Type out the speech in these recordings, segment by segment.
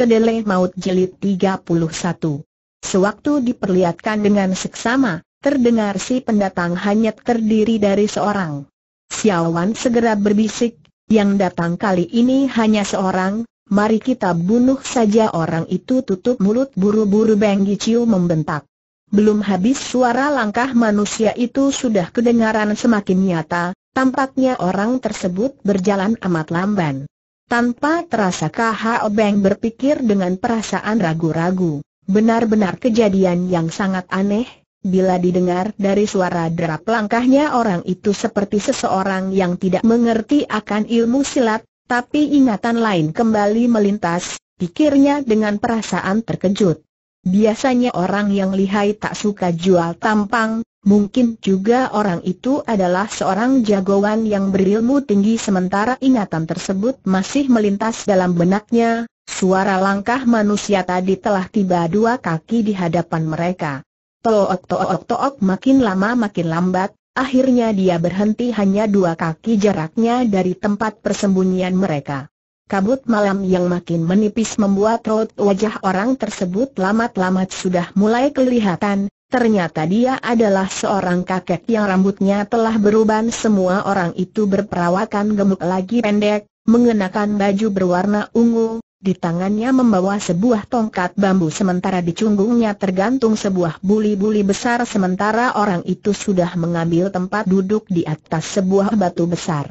Kedele Maut jelit 31 Sewaktu diperlihatkan dengan seksama, terdengar si pendatang hanya terdiri dari seorang. Siawan segera berbisik, yang datang kali ini hanya seorang, mari kita bunuh saja orang itu tutup mulut buru-buru Beng Giciu membentak. Belum habis suara langkah manusia itu sudah kedengaran semakin nyata, tampaknya orang tersebut berjalan amat lamban. Tanpa terasa KHO Beng berpikir dengan perasaan ragu-ragu. Benar-benar kejadian yang sangat aneh, bila didengar dari suara derap langkahnya orang itu seperti seseorang yang tidak mengerti akan ilmu silat, tapi ingatan lain kembali melintas, pikirnya dengan perasaan terkejut. Biasanya orang yang lihai tak suka jual tampang, mungkin juga orang itu adalah seorang jagoan yang berilmu tinggi sementara ingatan tersebut masih melintas dalam benaknya, suara langkah manusia tadi telah tiba dua kaki di hadapan mereka. Took took took makin lama makin lambat, akhirnya dia berhenti hanya dua kaki jaraknya dari tempat persembunyian mereka. Kabut malam yang makin menipis membuat raut wajah orang tersebut lamat-lamat sudah mulai kelihatan, Ternyata dia adalah seorang kakek yang rambutnya telah beruban semua orang itu berperawakan gemuk lagi pendek, mengenakan baju berwarna ungu, di tangannya membawa sebuah tongkat bambu sementara di cunggungnya tergantung sebuah buli-buli besar sementara orang itu sudah mengambil tempat duduk di atas sebuah batu besar.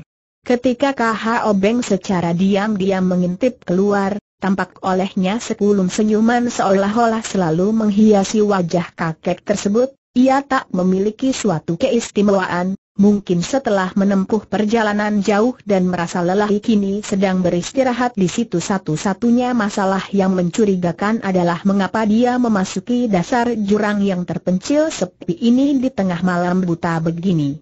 Ketika KH Obeng secara diam-diam mengintip keluar, tampak olehnya sekulum senyuman seolah-olah selalu menghiasi wajah kakek tersebut, ia tak memiliki suatu keistimewaan, mungkin setelah menempuh perjalanan jauh dan merasa lelah kini sedang beristirahat di situ satu-satunya masalah yang mencurigakan adalah mengapa dia memasuki dasar jurang yang terpencil sepi ini di tengah malam buta begini.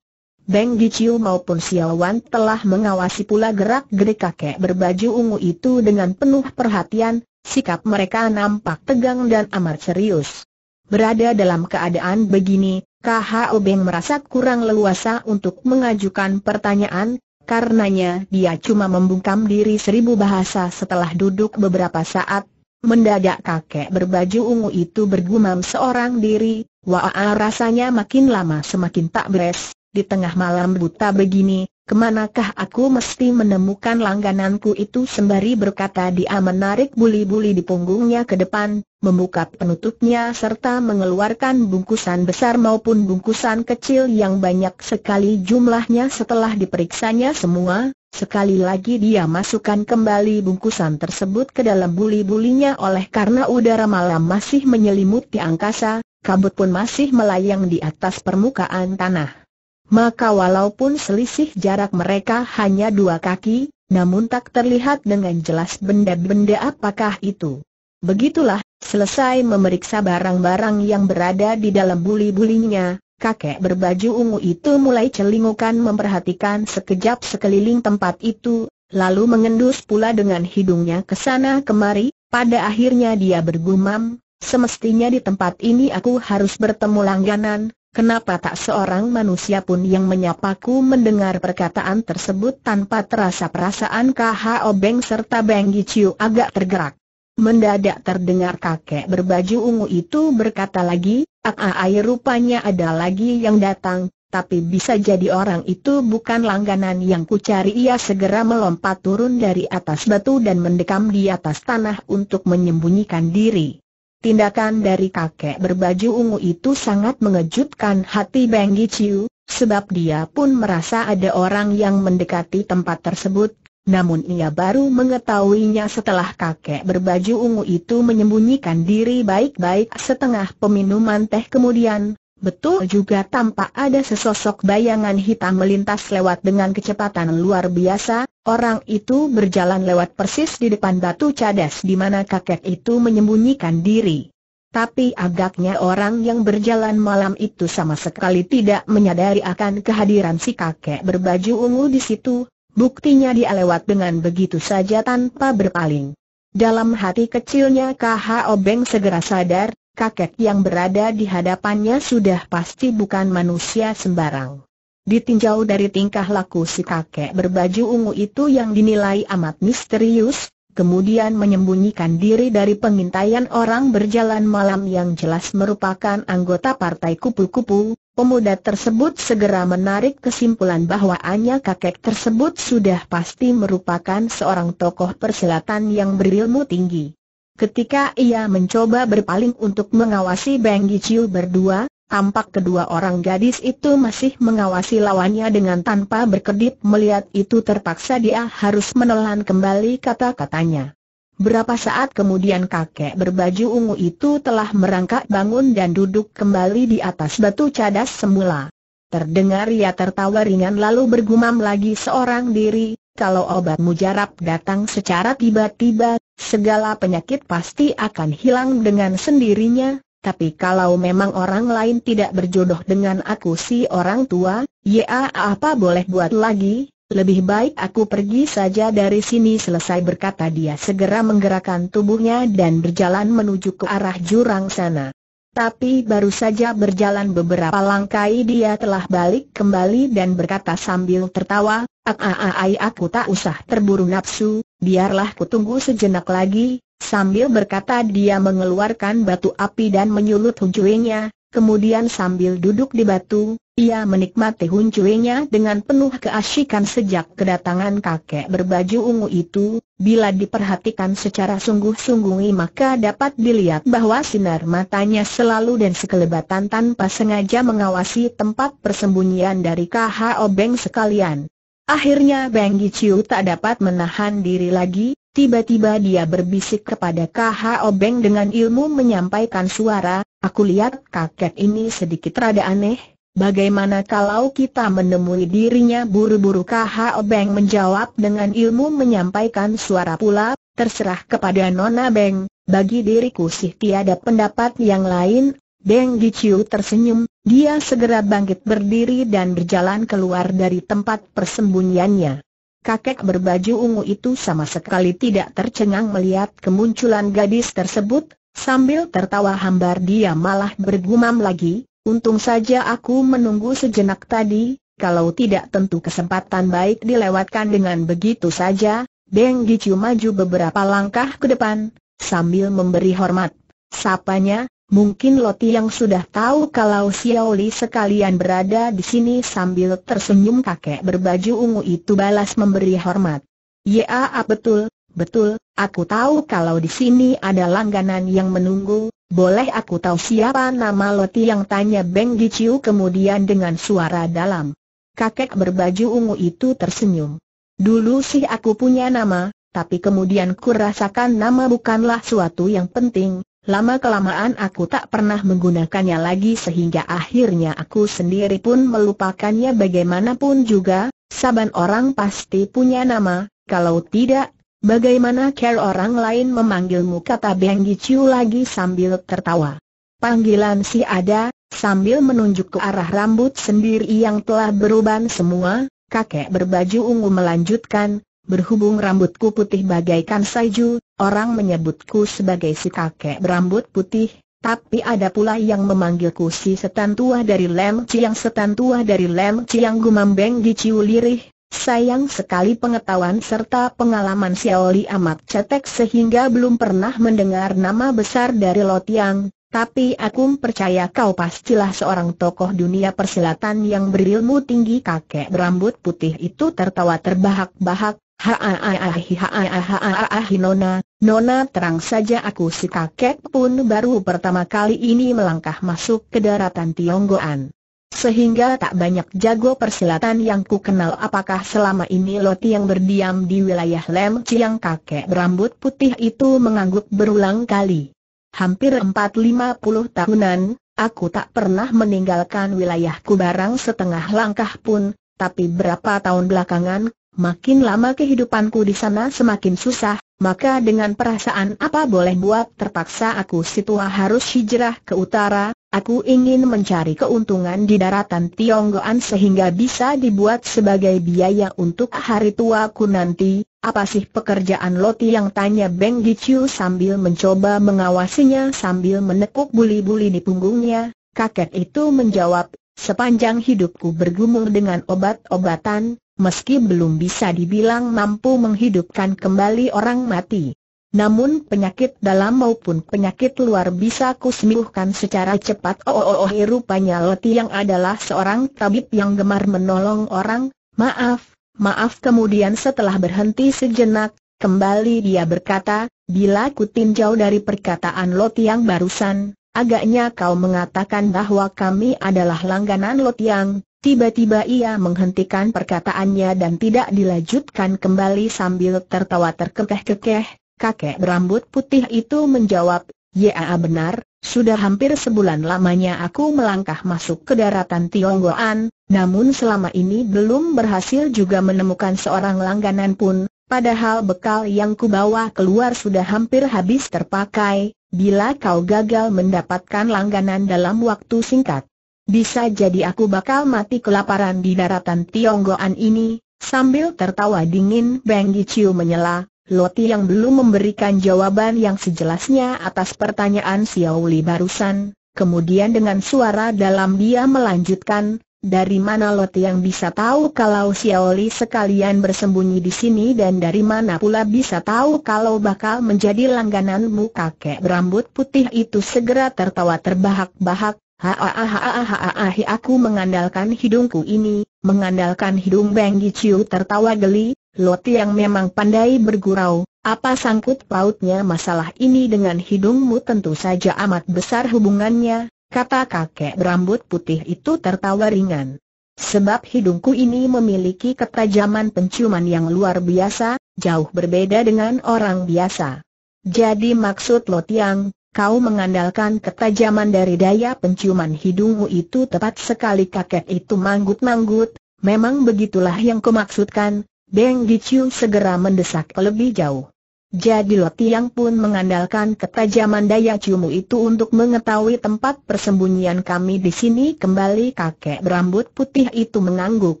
Beng Giciu maupun Xiaowan telah mengawasi pula gerak-gerik kakek berbaju ungu itu dengan penuh perhatian, sikap mereka nampak tegang dan amat serius. Berada dalam keadaan begini, KHO Beng merasa kurang leluasa untuk mengajukan pertanyaan, karenanya dia cuma membungkam diri seribu bahasa setelah duduk beberapa saat. Mendadak kakek berbaju ungu itu bergumam seorang diri, Wah rasanya makin lama semakin tak beres, di tengah malam buta begini, kemanakah aku mesti menemukan langgananku itu sembari berkata dia menarik buli-buli di punggungnya ke depan, membuka penutupnya serta mengeluarkan bungkusan besar maupun bungkusan kecil yang banyak sekali jumlahnya setelah diperiksanya semua, sekali lagi dia masukkan kembali bungkusan tersebut ke dalam buli-bulinya oleh karena udara malam masih menyelimuti angkasa, kabut pun masih melayang di atas permukaan tanah. Maka walaupun selisih jarak mereka hanya dua kaki, namun tak terlihat dengan jelas benda-benda apakah itu. Begitulah, selesai memeriksa barang-barang yang berada di dalam buli-bulinya, kakek berbaju ungu itu mulai celingukan memperhatikan sekejap sekeliling tempat itu, lalu mengendus pula dengan hidungnya ke sana kemari, pada akhirnya dia bergumam, semestinya di tempat ini aku harus bertemu langganan, Kenapa tak seorang manusia pun yang menyapaku mendengar perkataan tersebut tanpa terasa perasaan KHO obeng serta Beng Giciu agak tergerak. Mendadak terdengar kakek berbaju ungu itu berkata lagi, Aai ah, ah, ah, rupanya ada lagi yang datang, tapi bisa jadi orang itu bukan langganan yang kucari Ia segera melompat turun dari atas batu dan mendekam di atas tanah untuk menyembunyikan diri Tindakan dari kakek berbaju ungu itu sangat mengejutkan hati Beng Giciu, sebab dia pun merasa ada orang yang mendekati tempat tersebut, namun ia baru mengetahuinya setelah kakek berbaju ungu itu menyembunyikan diri baik-baik setengah peminuman teh kemudian, Betul juga tampak ada sesosok bayangan hitam melintas lewat dengan kecepatan luar biasa, orang itu berjalan lewat persis di depan batu cadas di mana kakek itu menyembunyikan diri. Tapi agaknya orang yang berjalan malam itu sama sekali tidak menyadari akan kehadiran si kakek berbaju ungu di situ, buktinya dia lewat dengan begitu saja tanpa berpaling. Dalam hati kecilnya KH Obeng segera sadar, kakek yang berada di hadapannya sudah pasti bukan manusia sembarang. Ditinjau dari tingkah laku si kakek berbaju ungu itu yang dinilai amat misterius, kemudian menyembunyikan diri dari pengintaian orang berjalan malam yang jelas merupakan anggota partai kupu-kupu, pemuda tersebut segera menarik kesimpulan bahwa hanya kakek tersebut sudah pasti merupakan seorang tokoh perselatan yang berilmu tinggi. Ketika ia mencoba berpaling untuk mengawasi Beng Giciu berdua, tampak kedua orang gadis itu masih mengawasi lawannya dengan tanpa berkedip melihat itu terpaksa dia harus menelan kembali kata-katanya. Berapa saat kemudian kakek berbaju ungu itu telah merangkak bangun dan duduk kembali di atas batu cadas semula. Terdengar ia tertawa ringan lalu bergumam lagi seorang diri, kalau obat mujarab datang secara tiba-tiba, Segala penyakit pasti akan hilang dengan sendirinya, tapi kalau memang orang lain tidak berjodoh dengan aku si orang tua, ya apa boleh buat lagi, lebih baik aku pergi saja dari sini selesai berkata dia segera menggerakkan tubuhnya dan berjalan menuju ke arah jurang sana. Tapi baru saja berjalan beberapa langkah dia telah balik kembali dan berkata sambil tertawa, ah, ah, ah, aku tak usah terburu nafsu, biarlah ku tunggu sejenak lagi, sambil berkata dia mengeluarkan batu api dan menyulut huncuingnya, kemudian sambil duduk di batu, ia menikmati huncuingnya dengan penuh keasikan sejak kedatangan kakek berbaju ungu itu, Bila diperhatikan secara sungguh-sungguh maka dapat dilihat bahwa sinar matanya selalu dan sekelebatan tanpa sengaja mengawasi tempat persembunyian dari KHO Obeng sekalian. Akhirnya Beng Giciu tak dapat menahan diri lagi, tiba-tiba dia berbisik kepada KHO Obeng dengan ilmu menyampaikan suara, aku lihat kakek ini sedikit rada aneh, Bagaimana kalau kita menemui dirinya buru-buru KH Beng menjawab dengan ilmu menyampaikan suara pula, terserah kepada Nona Beng, bagi diriku sih tiada pendapat yang lain, Beng Giciu tersenyum, dia segera bangkit berdiri dan berjalan keluar dari tempat persembunyiannya. Kakek berbaju ungu itu sama sekali tidak tercengang melihat kemunculan gadis tersebut, sambil tertawa hambar dia malah bergumam lagi, Untung saja aku menunggu sejenak tadi, kalau tidak tentu kesempatan baik dilewatkan dengan begitu saja, Denggi Gicu maju beberapa langkah ke depan, sambil memberi hormat. Sapanya, mungkin Loti yang sudah tahu kalau Li sekalian berada di sini sambil tersenyum kakek berbaju ungu itu balas memberi hormat. Ya, betul, betul, Aku tahu kalau di sini ada langganan yang menunggu, boleh aku tahu siapa nama Loti yang tanya Beng Giciu kemudian dengan suara dalam. Kakek berbaju ungu itu tersenyum. Dulu sih aku punya nama, tapi kemudian kurasakan nama bukanlah suatu yang penting, lama-kelamaan aku tak pernah menggunakannya lagi sehingga akhirnya aku sendiri pun melupakannya bagaimanapun juga, saban orang pasti punya nama, kalau tidak Bagaimana care orang lain memanggilmu kata Beng Giciu lagi sambil tertawa. Panggilan si ada, sambil menunjuk ke arah rambut sendiri yang telah beruban semua, kakek berbaju ungu melanjutkan, berhubung rambutku putih bagaikan saju, orang menyebutku sebagai si kakek berambut putih, tapi ada pula yang memanggilku si setan tua dari Lem Ciang setan tua dari Lem gumam Beng Giciu lirih, Sayang sekali pengetahuan serta pengalaman Xiaoli amat cetek sehingga belum pernah mendengar nama besar dari Lotiang, tapi aku percaya kau pastilah seorang tokoh dunia persilatan yang berilmu tinggi kakek berambut putih itu tertawa terbahak-bahak, Haaahahahahahahahahah Nona, Nona terang saja aku si kakek pun baru pertama kali ini melangkah masuk ke daratan Tionggoan. Sehingga tak banyak jago persilatan yang ku kenal apakah selama ini Loti yang berdiam di wilayah Lem Ciang kakek berambut putih itu mengangguk berulang kali. Hampir 450 tahunan, aku tak pernah meninggalkan wilayahku barang setengah langkah pun, tapi berapa tahun belakangan, makin lama kehidupanku di sana semakin susah, maka dengan perasaan apa boleh buat terpaksa aku situa harus hijrah ke utara, Aku ingin mencari keuntungan di daratan Tionggoan sehingga bisa dibuat sebagai biaya untuk hari tua ku nanti. Apa sih pekerjaan Loti yang tanya Beng Gichu sambil mencoba mengawasinya sambil menekuk buli-buli di punggungnya? Kakek itu menjawab, sepanjang hidupku bergumul dengan obat-obatan, meski belum bisa dibilang mampu menghidupkan kembali orang mati. Namun penyakit dalam maupun penyakit luar bisa kusembuhkan secara cepat Oh oh oh rupanya Leti yang adalah seorang tabib yang gemar menolong orang Maaf, maaf kemudian setelah berhenti sejenak Kembali dia berkata Bila kutinjau tinjau dari perkataan Loti yang barusan Agaknya kau mengatakan bahwa kami adalah langganan Loti yang Tiba-tiba ia menghentikan perkataannya dan tidak dilanjutkan kembali sambil tertawa terkekeh-kekeh, kakek berambut putih itu menjawab, Ya benar, sudah hampir sebulan lamanya aku melangkah masuk ke daratan Tionggoan, namun selama ini belum berhasil juga menemukan seorang langganan pun, padahal bekal yang kubawa keluar sudah hampir habis terpakai, bila kau gagal mendapatkan langganan dalam waktu singkat. Bisa jadi aku bakal mati kelaparan di daratan Tionggoan ini, sambil tertawa dingin Beng Giciu menyela, Loti yang belum memberikan jawaban yang sejelasnya atas pertanyaan Xiao Li barusan, kemudian dengan suara dalam dia melanjutkan, dari mana Loti yang bisa tahu kalau Xiao Li sekalian bersembunyi di sini dan dari mana pula bisa tahu kalau bakal menjadi langgananmu kakek berambut putih itu segera tertawa terbahak-bahak, Haahahahahahi aku mengandalkan hidungku ini, mengandalkan hidung Beng Giciu tertawa geli, Loti yang memang pandai bergurau, apa sangkut pautnya masalah ini dengan hidungmu tentu saja amat besar hubungannya, kata kakek berambut putih itu tertawa ringan. Sebab hidungku ini memiliki ketajaman penciuman yang luar biasa, jauh berbeda dengan orang biasa. Jadi maksud yang, kau mengandalkan ketajaman dari daya penciuman hidungmu itu tepat sekali kakek itu manggut-manggut, memang begitulah yang kumaksudkan, Beng Giciu segera mendesak lebih jauh. Jadi Lo Tiang pun mengandalkan ketajaman daya ciumu itu untuk mengetahui tempat persembunyian kami di sini kembali kakek berambut putih itu mengangguk.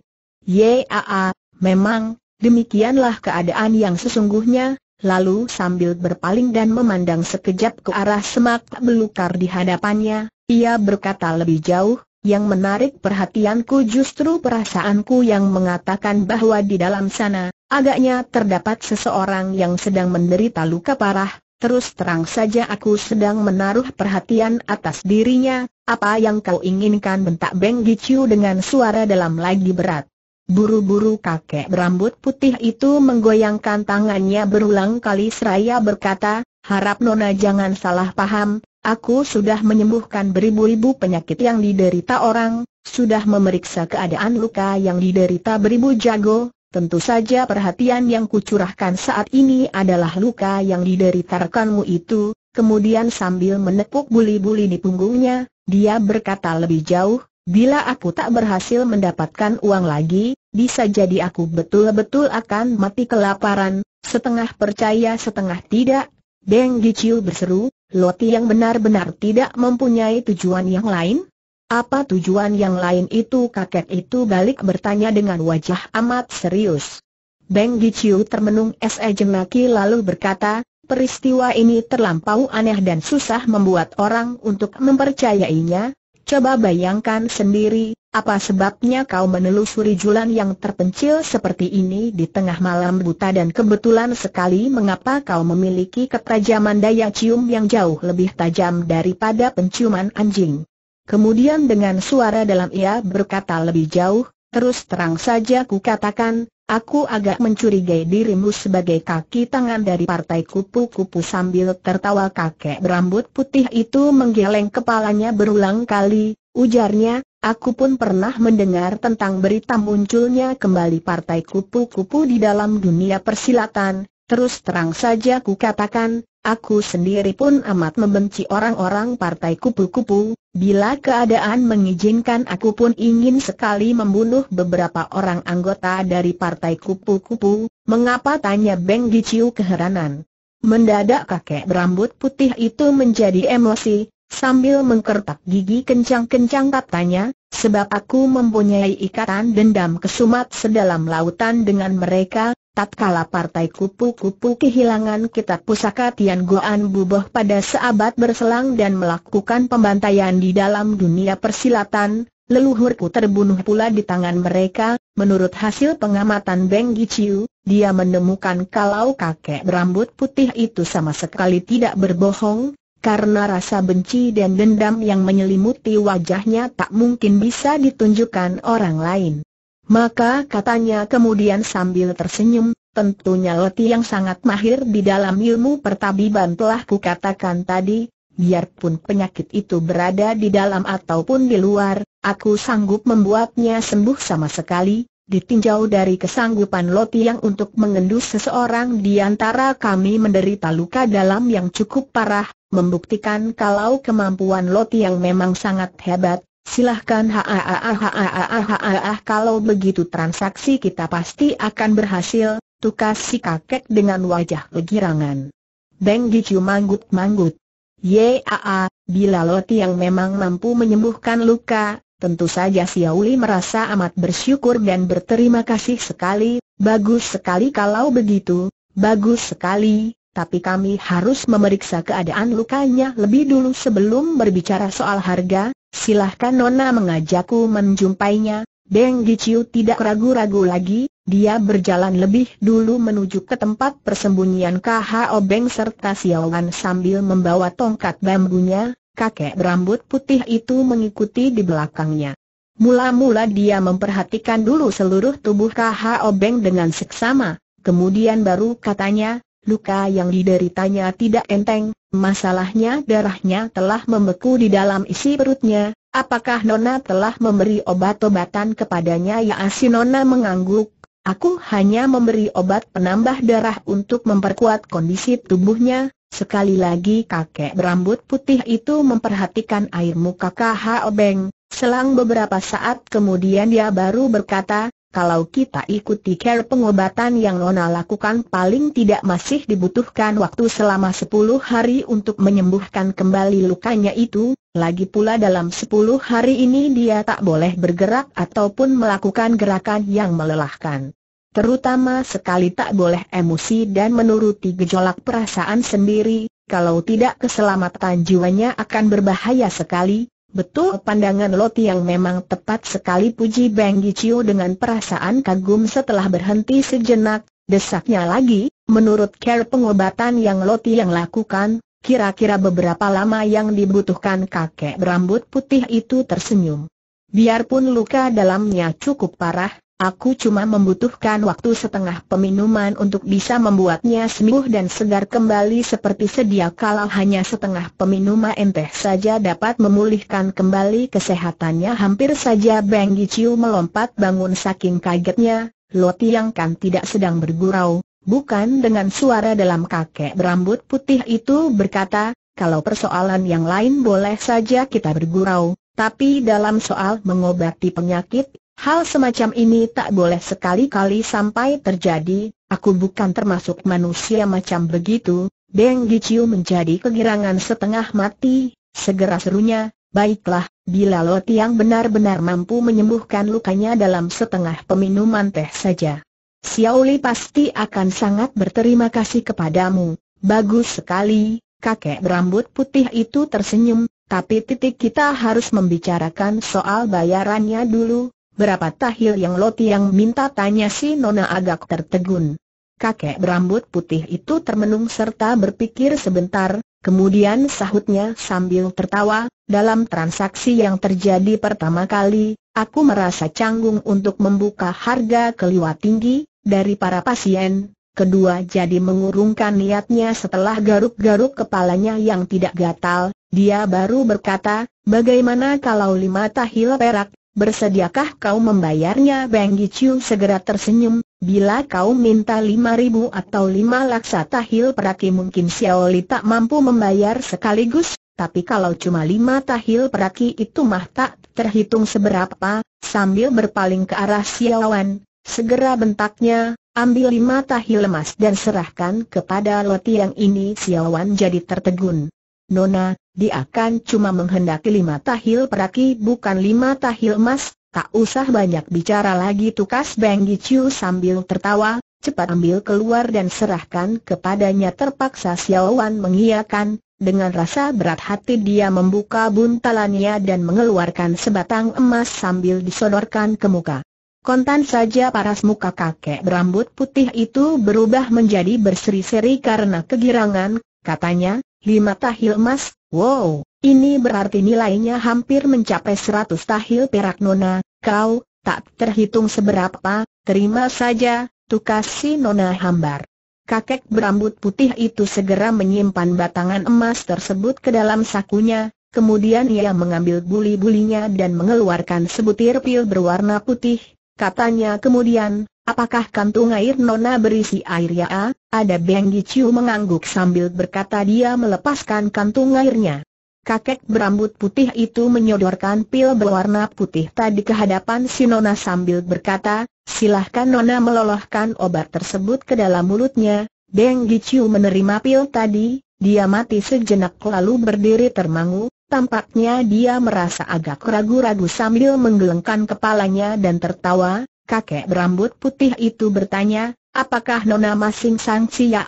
Yaa, memang, demikianlah keadaan yang sesungguhnya, lalu sambil berpaling dan memandang sekejap ke arah semak belukar di hadapannya, ia berkata lebih jauh, yang menarik perhatianku justru perasaanku yang mengatakan bahwa di dalam sana, agaknya terdapat seseorang yang sedang menderita luka parah, terus terang saja aku sedang menaruh perhatian atas dirinya, apa yang kau inginkan bentak Beng Giciu dengan suara dalam lagi berat. Buru-buru kakek berambut putih itu menggoyangkan tangannya berulang kali seraya berkata, harap Nona jangan salah paham, Aku sudah menyembuhkan beribu-ribu penyakit yang diderita orang, sudah memeriksa keadaan luka yang diderita beribu jago, tentu saja perhatian yang kucurahkan saat ini adalah luka yang diderita rekanmu itu, kemudian sambil menepuk buli-buli di punggungnya, dia berkata lebih jauh, bila aku tak berhasil mendapatkan uang lagi, bisa jadi aku betul-betul akan mati kelaparan, setengah percaya setengah tidak, Deng Gichiu berseru, Loti yang benar-benar tidak mempunyai tujuan yang lain? Apa tujuan yang lain itu kakek itu balik bertanya dengan wajah amat serius. Beng Giciu termenung sejenaki lalu berkata, peristiwa ini terlampau aneh dan susah membuat orang untuk mempercayainya, Coba bayangkan sendiri, apa sebabnya kau menelusuri julan yang terpencil seperti ini di tengah malam buta dan kebetulan sekali mengapa kau memiliki ketajaman daya cium yang jauh lebih tajam daripada penciuman anjing. Kemudian dengan suara dalam ia berkata lebih jauh, terus terang saja ku katakan. Aku agak mencurigai dirimu sebagai kaki tangan dari partai kupu-kupu sambil tertawa kakek berambut putih itu menggeleng kepalanya berulang kali, ujarnya, aku pun pernah mendengar tentang berita munculnya kembali partai kupu-kupu di dalam dunia persilatan, terus terang saja ku katakan. Aku sendiri pun amat membenci orang-orang partai kupu-kupu, bila keadaan mengizinkan aku pun ingin sekali membunuh beberapa orang anggota dari partai kupu-kupu, mengapa tanya Beng Giciu keheranan. Mendadak kakek berambut putih itu menjadi emosi, sambil mengkertak gigi kencang-kencang katanya, sebab aku mempunyai ikatan dendam kesumat sedalam lautan dengan mereka, Tatkala partai kupu-kupu kehilangan kitab pusaka Tian Goan buboh pada seabad berselang dan melakukan pembantaian di dalam dunia persilatan, leluhurku terbunuh pula di tangan mereka, menurut hasil pengamatan Beng Giciu, dia menemukan kalau kakek berambut putih itu sama sekali tidak berbohong, karena rasa benci dan dendam yang menyelimuti wajahnya tak mungkin bisa ditunjukkan orang lain. Maka katanya kemudian sambil tersenyum, tentunya Leti yang sangat mahir di dalam ilmu pertabiban telah kukatakan tadi, biarpun penyakit itu berada di dalam ataupun di luar, aku sanggup membuatnya sembuh sama sekali, ditinjau dari kesanggupan Loti yang untuk mengendus seseorang di antara kami menderita luka dalam yang cukup parah, membuktikan kalau kemampuan Loti yang memang sangat hebat, Silahkan haaaah kalau begitu transaksi kita pasti akan berhasil, tukas si kakek dengan wajah kegirangan. Beng Gicu manggut-manggut. Yaa, bila Loti yang memang mampu menyembuhkan luka, tentu saja Xiaoli merasa amat bersyukur dan berterima kasih sekali, bagus sekali kalau begitu, bagus sekali, tapi kami harus memeriksa keadaan lukanya lebih dulu sebelum berbicara soal harga, silahkan Nona mengajakku menjumpainya, Deng Giciu tidak ragu-ragu lagi, dia berjalan lebih dulu menuju ke tempat persembunyian KHO Beng serta Siawan sambil membawa tongkat bambunya, kakek berambut putih itu mengikuti di belakangnya. Mula-mula dia memperhatikan dulu seluruh tubuh KHO Beng dengan seksama, kemudian baru katanya, Luka yang dideritanya tidak enteng, masalahnya darahnya telah membeku di dalam isi perutnya. Apakah Nona telah memberi obat-obatan kepadanya? Ya si Nona mengangguk. Aku hanya memberi obat penambah darah untuk memperkuat kondisi tubuhnya. Sekali lagi kakek berambut putih itu memperhatikan air muka KH Obeng. Selang beberapa saat kemudian dia baru berkata, kalau kita ikuti care pengobatan yang Nona lakukan paling tidak masih dibutuhkan waktu selama 10 hari untuk menyembuhkan kembali lukanya itu, lagi pula dalam 10 hari ini dia tak boleh bergerak ataupun melakukan gerakan yang melelahkan. Terutama sekali tak boleh emosi dan menuruti gejolak perasaan sendiri, kalau tidak keselamatan jiwanya akan berbahaya sekali, Betul pandangan Loti yang memang tepat sekali puji Beng Gicio dengan perasaan kagum setelah berhenti sejenak, desaknya lagi, menurut care pengobatan yang Loti yang lakukan, kira-kira beberapa lama yang dibutuhkan kakek berambut putih itu tersenyum. Biarpun luka dalamnya cukup parah, Aku cuma membutuhkan waktu setengah peminuman untuk bisa membuatnya sembuh dan segar kembali seperti sedia kala hanya setengah peminuman enteh saja dapat memulihkan kembali kesehatannya hampir saja Beng Giciu melompat bangun saking kagetnya, Loti yang kan tidak sedang bergurau, bukan dengan suara dalam kakek berambut putih itu berkata, kalau persoalan yang lain boleh saja kita bergurau, tapi dalam soal mengobati penyakit Hal semacam ini tak boleh sekali-kali sampai terjadi, aku bukan termasuk manusia macam begitu, Deng Giciu menjadi kegirangan setengah mati, segera serunya, baiklah, bila Lo Tiang benar-benar mampu menyembuhkan lukanya dalam setengah peminuman teh saja. Xiaoli pasti akan sangat berterima kasih kepadamu, bagus sekali, kakek berambut putih itu tersenyum, tapi titik kita harus membicarakan soal bayarannya dulu, Berapa tahil yang Loti yang minta tanya si Nona agak tertegun. Kakek berambut putih itu termenung serta berpikir sebentar, kemudian sahutnya sambil tertawa, dalam transaksi yang terjadi pertama kali, aku merasa canggung untuk membuka harga keliwat tinggi, dari para pasien, Kedua jadi mengurungkan niatnya setelah garuk-garuk kepalanya yang tidak gatal, dia baru berkata, bagaimana kalau lima tahil perak, Bersediakah kau membayarnya? Bang Giciu segera tersenyum, bila kau minta lima ribu atau lima laksa tahil perati mungkin Xiaoli tak mampu membayar sekaligus, tapi kalau cuma lima tahil perati itu mah tak terhitung seberapa, sambil berpaling ke arah Xiaowan, segera bentaknya, ambil lima tahil emas dan serahkan kepada Loti yang ini Xiaowan jadi tertegun. Nona, dia akan cuma menghendaki lima tahil peraki bukan lima tahil emas, tak usah banyak bicara lagi tukas Beng Giciu sambil tertawa, cepat ambil keluar dan serahkan kepadanya terpaksa Xiaowan mengiyakan, dengan rasa berat hati dia membuka buntalannya dan mengeluarkan sebatang emas sambil disodorkan ke muka. Kontan saja paras muka kakek berambut putih itu berubah menjadi berseri-seri karena kegirangan, katanya, lima tahil emas, wow, ini berarti nilainya hampir mencapai seratus tahil perak nona, kau, tak terhitung seberapa, terima saja, tukas si nona hambar. Kakek berambut putih itu segera menyimpan batangan emas tersebut ke dalam sakunya, kemudian ia mengambil buli-bulinya dan mengeluarkan sebutir pil berwarna putih, katanya kemudian, Apakah kantung air Nona berisi air ya? Ah. Ada Beng Giciu mengangguk sambil berkata dia melepaskan kantung airnya. Kakek berambut putih itu menyodorkan pil berwarna putih tadi ke hadapan si Nona sambil berkata, silahkan Nona melolohkan obat tersebut ke dalam mulutnya. Beng Giciu menerima pil tadi, dia mati sejenak lalu berdiri termangu, tampaknya dia merasa agak ragu-ragu sambil menggelengkan kepalanya dan tertawa, kakek berambut putih itu bertanya, apakah Nona Masing Sang Cia,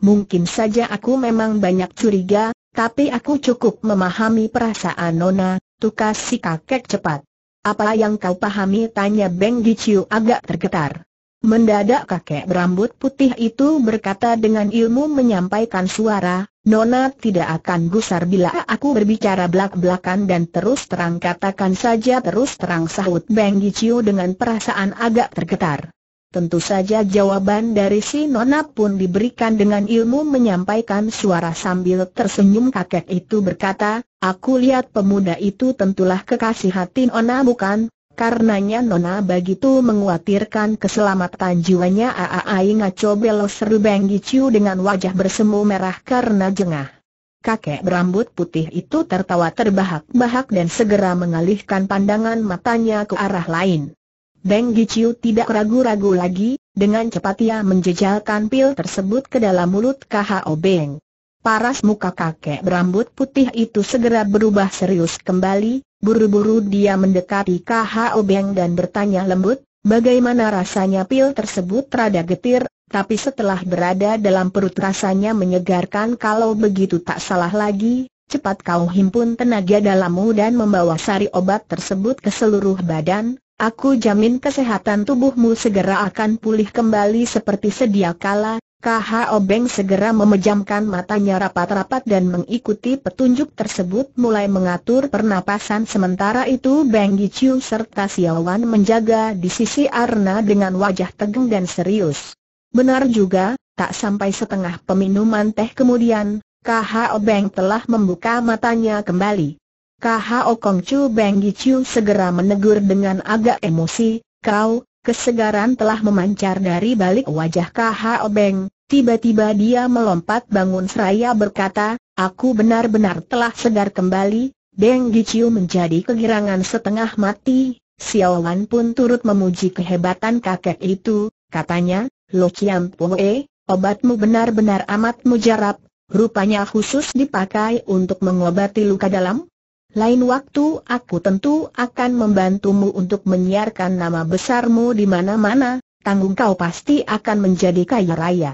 mungkin saja aku memang banyak curiga, tapi aku cukup memahami perasaan Nona, tukas si kakek cepat. Apa yang kau pahami? Tanya Beng Giciu agak tergetar. Mendadak kakek berambut putih itu berkata dengan ilmu menyampaikan suara, Nona tidak akan gusar bila aku berbicara belak-belakan dan terus terang katakan saja terus terang sahut Beng Gicio dengan perasaan agak tergetar. Tentu saja jawaban dari si Nona pun diberikan dengan ilmu menyampaikan suara sambil tersenyum kakek itu berkata, Aku lihat pemuda itu tentulah kekasih hati Nona bukan, Karenanya Nona begitu menguatirkan keselamatan jiwanya Aa ngaco belok seru Benggi dengan wajah bersemu merah karena jengah. Kakek berambut putih itu tertawa terbahak-bahak dan segera mengalihkan pandangan matanya ke arah lain. Benggi tidak ragu-ragu lagi, dengan cepat ia menjejalkan pil tersebut ke dalam mulut KHO Beng. Paras muka kakek berambut putih itu segera berubah serius kembali, Buru-buru dia mendekati KHO Beng dan bertanya lembut, bagaimana rasanya pil tersebut rada getir, tapi setelah berada dalam perut rasanya menyegarkan kalau begitu tak salah lagi, cepat kau himpun tenaga dalammu dan membawa sari obat tersebut ke seluruh badan, aku jamin kesehatan tubuhmu segera akan pulih kembali seperti sedia kala, KHO Obeng segera memejamkan matanya rapat-rapat dan mengikuti petunjuk tersebut mulai mengatur pernapasan sementara itu Beng Gichu serta Siawan menjaga di sisi Arna dengan wajah tegang dan serius. Benar juga, tak sampai setengah peminuman teh kemudian, KHO Obeng telah membuka matanya kembali. Okong Okongcu Beng Gichu segera menegur dengan agak emosi, kau, Kesegaran telah memancar dari balik wajah KH Obeng, tiba-tiba dia melompat bangun seraya berkata, aku benar-benar telah segar kembali, Deng Giciu menjadi kegirangan setengah mati, Wan pun turut memuji kehebatan kakek itu, katanya, Lo Chiam E, obatmu benar-benar amat mujarab, rupanya khusus dipakai untuk mengobati luka dalam? Lain waktu aku tentu akan membantumu untuk menyiarkan nama besarmu di mana-mana, tanggung kau pasti akan menjadi kaya raya.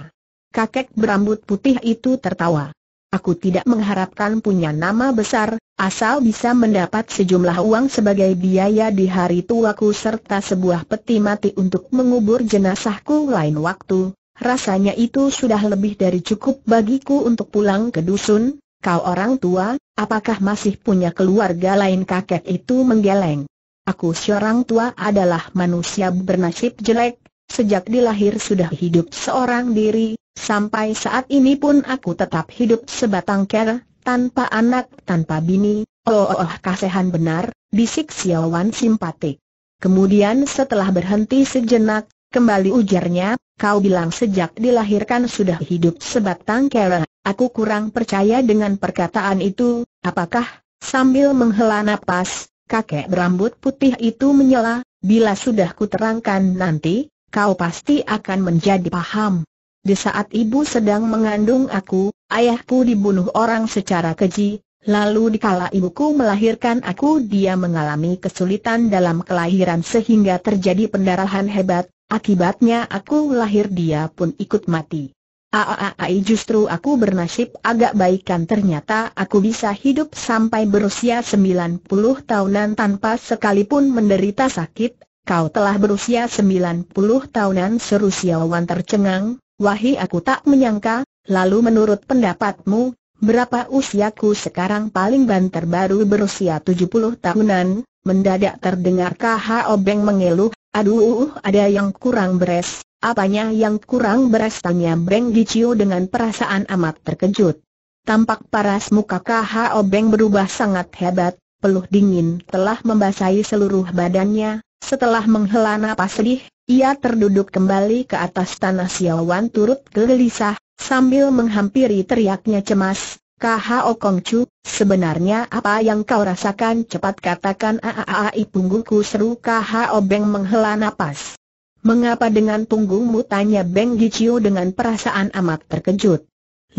Kakek berambut putih itu tertawa. Aku tidak mengharapkan punya nama besar, asal bisa mendapat sejumlah uang sebagai biaya di hari tuaku serta sebuah peti mati untuk mengubur jenazahku lain waktu. Rasanya itu sudah lebih dari cukup bagiku untuk pulang ke dusun, kau orang tua, Apakah masih punya keluarga lain kakek itu menggeleng? Aku seorang tua adalah manusia bernasib jelek, sejak dilahir sudah hidup seorang diri, sampai saat ini pun aku tetap hidup sebatang kera, tanpa anak, tanpa bini, oh oh, oh kasehan benar, bisik Siawan simpatik. Kemudian setelah berhenti sejenak, Kembali ujarnya, kau bilang sejak dilahirkan sudah hidup sebatang kera, aku kurang percaya dengan perkataan itu, apakah, sambil menghela nafas, kakek berambut putih itu menyela, bila sudah kuterangkan nanti, kau pasti akan menjadi paham. Di saat ibu sedang mengandung aku, ayahku dibunuh orang secara keji, lalu dikala ibuku melahirkan aku dia mengalami kesulitan dalam kelahiran sehingga terjadi pendarahan hebat, Akibatnya aku lahir dia pun ikut mati. Aaai justru aku bernasib agak baikkan ternyata aku bisa hidup sampai berusia sembilan puluh tahunan tanpa sekalipun menderita sakit, kau telah berusia sembilan puluh tahunan seru siawan tercengang, Wahai aku tak menyangka, lalu menurut pendapatmu, berapa usiaku sekarang paling banter baru berusia tujuh puluh tahunan, mendadak terdengar KH Obeng mengeluh, Aduh, ada yang kurang beres. Apanya yang kurang beres tanya Beng Gicio dengan perasaan amat terkejut. Tampak paras muka KHO Beng berubah sangat hebat, peluh dingin telah membasahi seluruh badannya, setelah menghela napas sedih, ia terduduk kembali ke atas tanah Siawan turut gelisah, sambil menghampiri teriaknya cemas, KHO Chu, sebenarnya apa yang kau rasakan cepat katakan aaai punggungku seru KHO Beng menghela nafas. Mengapa dengan punggungmu tanya Beng Gicio dengan perasaan amat terkejut.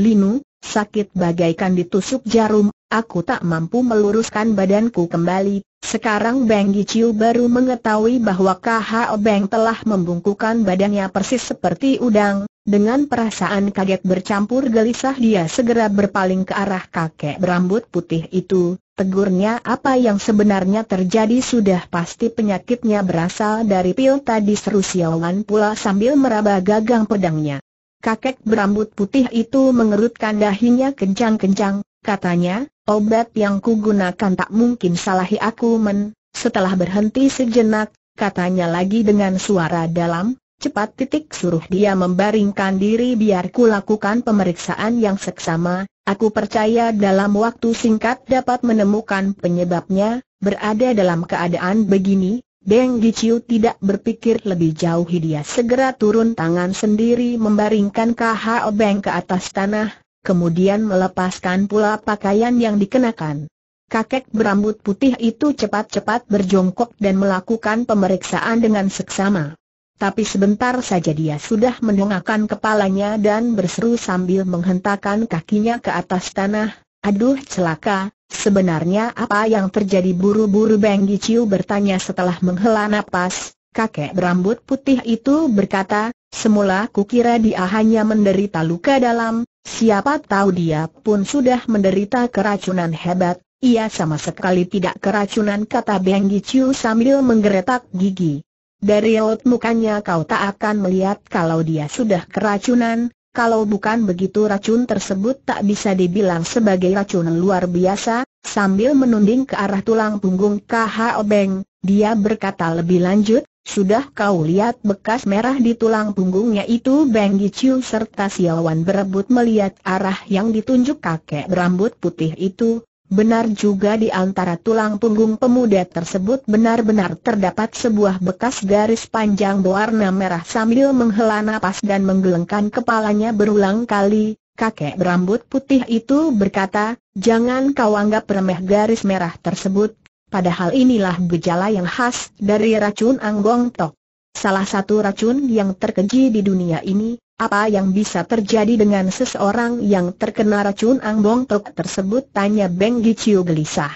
Linu, sakit bagaikan ditusuk jarum, aku tak mampu meluruskan badanku kembali. Sekarang Beng Gicio baru mengetahui bahwa KHO Beng telah membungkukan badannya persis seperti udang, dengan perasaan kaget bercampur gelisah dia segera berpaling ke arah kakek berambut putih itu, tegurnya apa yang sebenarnya terjadi sudah pasti penyakitnya berasal dari pil tadi seru siawan pula sambil meraba gagang pedangnya. Kakek berambut putih itu mengerutkan dahinya kencang-kencang, katanya, obat yang kugunakan tak mungkin salahi aku men, setelah berhenti sejenak, katanya lagi dengan suara dalam, Cepat titik suruh dia membaringkan diri biar ku lakukan pemeriksaan yang seksama, aku percaya dalam waktu singkat dapat menemukan penyebabnya, berada dalam keadaan begini, Deng Giciu tidak berpikir lebih jauh dia segera turun tangan sendiri membaringkan KH Obeng ke atas tanah, kemudian melepaskan pula pakaian yang dikenakan. Kakek berambut putih itu cepat-cepat berjongkok dan melakukan pemeriksaan dengan seksama. Tapi sebentar saja dia sudah mendongakkan kepalanya dan berseru sambil menghentakkan kakinya ke atas tanah, Aduh celaka, sebenarnya apa yang terjadi buru-buru Beng Giciu bertanya setelah menghela nafas. kakek berambut putih itu berkata, semula kukira dia hanya menderita luka dalam, siapa tahu dia pun sudah menderita keracunan hebat, ia sama sekali tidak keracunan kata Beng Giciu sambil menggeretak gigi. Dari laut mukanya kau tak akan melihat kalau dia sudah keracunan, kalau bukan begitu racun tersebut tak bisa dibilang sebagai racun luar biasa, sambil menunding ke arah tulang punggung KH Obeng, dia berkata lebih lanjut, sudah kau lihat bekas merah di tulang punggungnya itu Beng Giciu serta Siawan berebut melihat arah yang ditunjuk kakek berambut putih itu, Benar juga di antara tulang punggung pemuda tersebut benar-benar terdapat sebuah bekas garis panjang berwarna merah sambil menghela nafas dan menggelengkan kepalanya berulang kali. Kakek berambut putih itu berkata, jangan kau anggap remeh garis merah tersebut, padahal inilah gejala yang khas dari racun Anggong Tok. Salah satu racun yang terkeji di dunia ini, apa yang bisa terjadi dengan seseorang yang terkena racun Angbong Tok tersebut? Tanya Beng Giciu gelisah.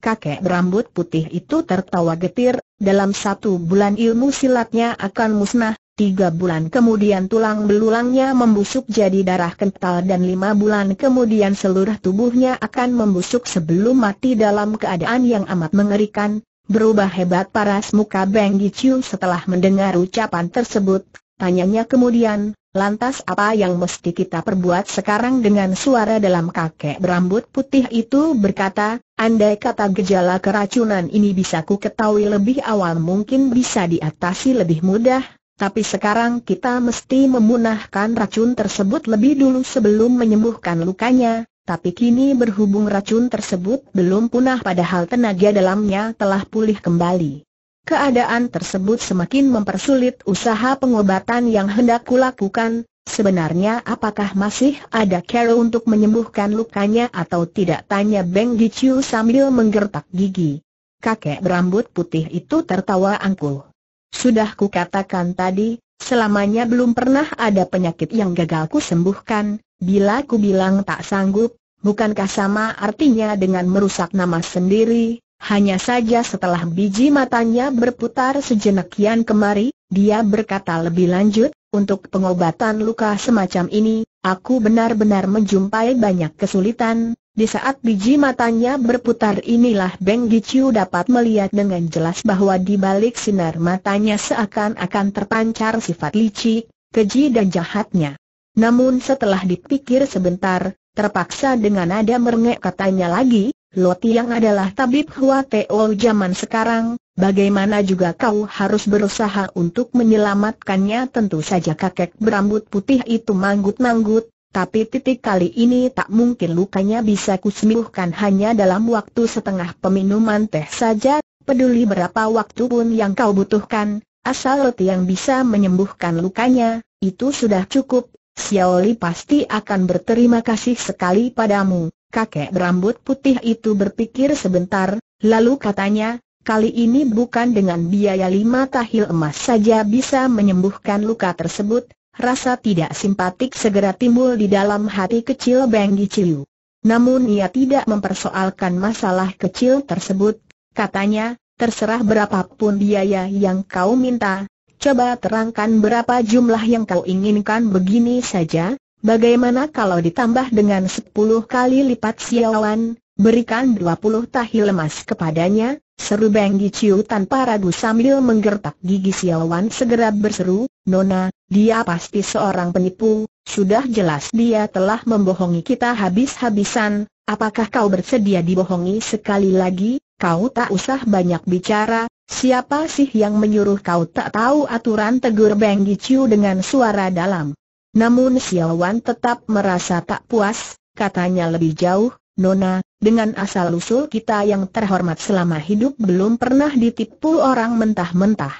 Kakek berambut putih itu tertawa getir, dalam satu bulan ilmu silatnya akan musnah, tiga bulan kemudian tulang belulangnya membusuk jadi darah kental dan lima bulan kemudian seluruh tubuhnya akan membusuk sebelum mati dalam keadaan yang amat mengerikan, Berubah hebat paras muka Beng Giciu setelah mendengar ucapan tersebut, tanyanya kemudian, Lantas apa yang mesti kita perbuat sekarang dengan suara dalam kakek berambut putih itu berkata, andai kata gejala keracunan ini bisa ku ketahui lebih awal mungkin bisa diatasi lebih mudah, tapi sekarang kita mesti memunahkan racun tersebut lebih dulu sebelum menyembuhkan lukanya, tapi kini berhubung racun tersebut belum punah padahal tenaga dalamnya telah pulih kembali. Keadaan tersebut semakin mempersulit usaha pengobatan yang hendak kulakukan, sebenarnya apakah masih ada cara untuk menyembuhkan lukanya atau tidak tanya Beng Gichu sambil menggertak gigi. Kakek berambut putih itu tertawa angkuh. Sudah kukatakan tadi, selamanya belum pernah ada penyakit yang gagal ku sembuhkan, bila ku bilang tak sanggup, bukankah sama artinya dengan merusak nama sendiri, hanya saja setelah biji matanya berputar sejenak kian kemari, dia berkata lebih lanjut, untuk pengobatan luka semacam ini, aku benar-benar menjumpai banyak kesulitan. Di saat biji matanya berputar inilah Beng Giciu dapat melihat dengan jelas bahwa di balik sinar matanya seakan-akan terpancar sifat licik, keji dan jahatnya. Namun setelah dipikir sebentar, terpaksa dengan nada merengek katanya lagi, Lo Tiang adalah tabib Hua Teo zaman sekarang, bagaimana juga kau harus berusaha untuk menyelamatkannya tentu saja kakek berambut putih itu manggut-manggut, tapi titik kali ini tak mungkin lukanya bisa kusembuhkan hanya dalam waktu setengah peminuman teh saja, peduli berapa waktu pun yang kau butuhkan, asal Lo Tiang bisa menyembuhkan lukanya, itu sudah cukup, Xiaoli pasti akan berterima kasih sekali padamu. Kakek berambut putih itu berpikir sebentar, lalu katanya, kali ini bukan dengan biaya lima tahil emas saja bisa menyembuhkan luka tersebut, rasa tidak simpatik segera timbul di dalam hati kecil Benggi Ciliu. Namun ia tidak mempersoalkan masalah kecil tersebut, katanya, terserah berapapun biaya yang kau minta, coba terangkan berapa jumlah yang kau inginkan begini saja, Bagaimana kalau ditambah dengan 10 kali lipat siawan, berikan 20 tahi lemas kepadanya, seru Beng Giciu tanpa ragu sambil menggertak gigi siawan segera berseru, Nona, dia pasti seorang penipu, sudah jelas dia telah membohongi kita habis-habisan, apakah kau bersedia dibohongi sekali lagi, kau tak usah banyak bicara, siapa sih yang menyuruh kau tak tahu aturan tegur Beng Giciu dengan suara dalam. Namun Xiaowan tetap merasa tak puas, katanya lebih jauh, Nona, dengan asal-usul kita yang terhormat selama hidup belum pernah ditipu orang mentah-mentah.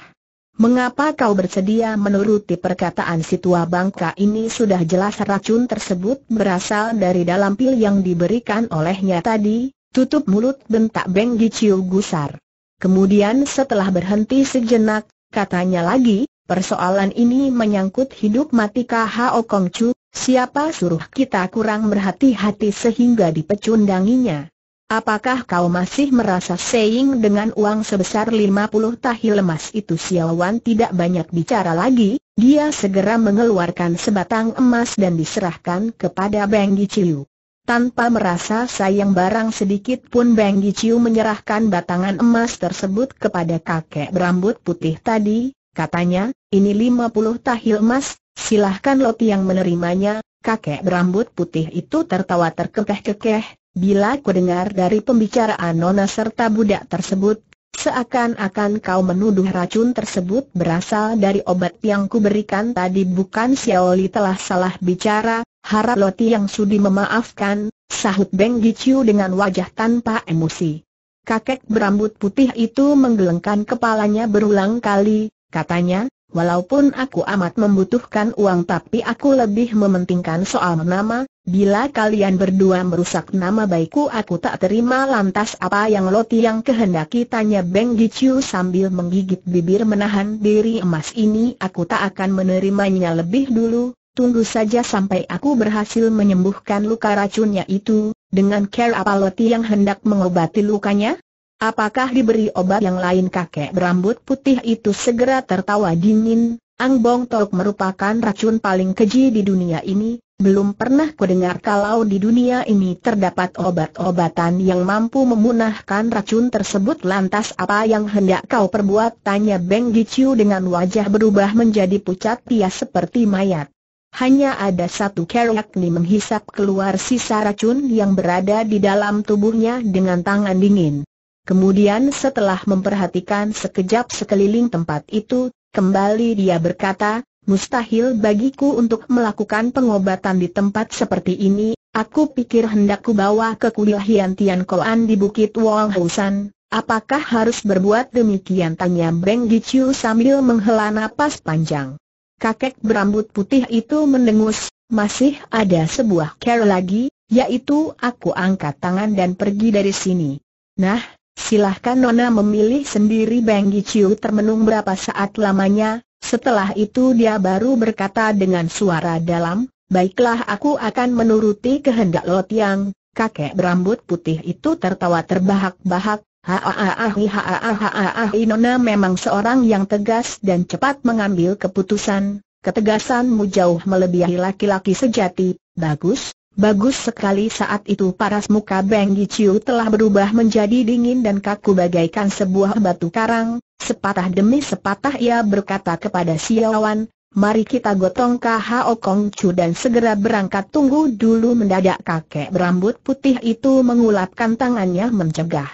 Mengapa kau bersedia menuruti perkataan si tua bangka ini sudah jelas racun tersebut berasal dari dalam pil yang diberikan olehnya tadi, tutup mulut bentak Beng Giciu gusar. Kemudian setelah berhenti sejenak, katanya lagi, Persoalan ini menyangkut hidup mati K.H.O. Kong Chu, siapa suruh kita kurang berhati-hati sehingga dipecundanginya? Apakah kau masih merasa seing dengan uang sebesar 50 tahi lemas itu Xiaowan tidak banyak bicara lagi, dia segera mengeluarkan sebatang emas dan diserahkan kepada Beng Giciu. Tanpa merasa sayang barang sedikit pun Beng Giciu menyerahkan batangan emas tersebut kepada kakek berambut putih tadi, Katanya, ini 50 tahil emas, silahkan Loti yang menerimanya, kakek berambut putih itu tertawa terkekeh-kekeh, bila ku dengar dari pembicaraan Nona serta budak tersebut, Seakan-akan kau menuduh racun tersebut berasal dari obat yang berikan tadi bukan Xiaoli telah salah bicara, harap Loti yang sudi memaafkan, sahut Beng Giciu dengan wajah tanpa emosi. Kakek berambut putih itu menggelengkan kepalanya berulang kali, Katanya, walaupun aku amat membutuhkan uang tapi aku lebih mementingkan soal nama, bila kalian berdua merusak nama baikku aku tak terima lantas apa yang Loti yang kehendaki tanya Beng Gichu sambil menggigit bibir menahan diri emas ini aku tak akan menerimanya lebih dulu, tunggu saja sampai aku berhasil menyembuhkan luka racunnya itu, dengan care apa Loti yang hendak mengobati lukanya? Apakah diberi obat yang lain kakek berambut putih itu segera tertawa dingin, Ang Bong Tok merupakan racun paling keji di dunia ini, belum pernah kudengar kalau di dunia ini terdapat obat-obatan yang mampu memunahkan racun tersebut lantas apa yang hendak kau perbuat tanya Beng Giciu dengan wajah berubah menjadi pucat pia seperti mayat. Hanya ada satu kerak ni menghisap keluar sisa racun yang berada di dalam tubuhnya dengan tangan dingin. Kemudian setelah memperhatikan sekejap sekeliling tempat itu, kembali dia berkata, mustahil bagiku untuk melakukan pengobatan di tempat seperti ini, aku pikir hendakku bawa ke kuil Hian Tian Koan di Bukit Wong Husan. Apakah harus berbuat demikian? Tanya Beng Gichu sambil menghela napas panjang. Kakek berambut putih itu mendengus, masih ada sebuah care lagi, yaitu aku angkat tangan dan pergi dari sini. Nah, Silahkan Nona memilih sendiri Beng Giciu termenung berapa saat lamanya, setelah itu dia baru berkata dengan suara dalam, Baiklah aku akan menuruti kehendak Lot yang, kakek berambut putih itu tertawa terbahak-bahak, Haaahi haaahi Nona memang seorang yang tegas dan cepat mengambil keputusan. Ketegasanmu jauh melebihi laki-laki sejati, bagus, Bagus sekali saat itu paras muka Beng Giciu telah berubah menjadi dingin dan kaku bagaikan sebuah batu karang, sepatah demi sepatah ia berkata kepada Siawan, mari kita gotong Hao Kong Chu dan segera berangkat tunggu dulu mendadak kakek berambut putih itu mengulapkan tangannya mencegah.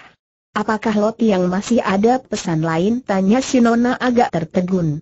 Apakah lot yang masih ada pesan lain? Tanya Sinona agak tertegun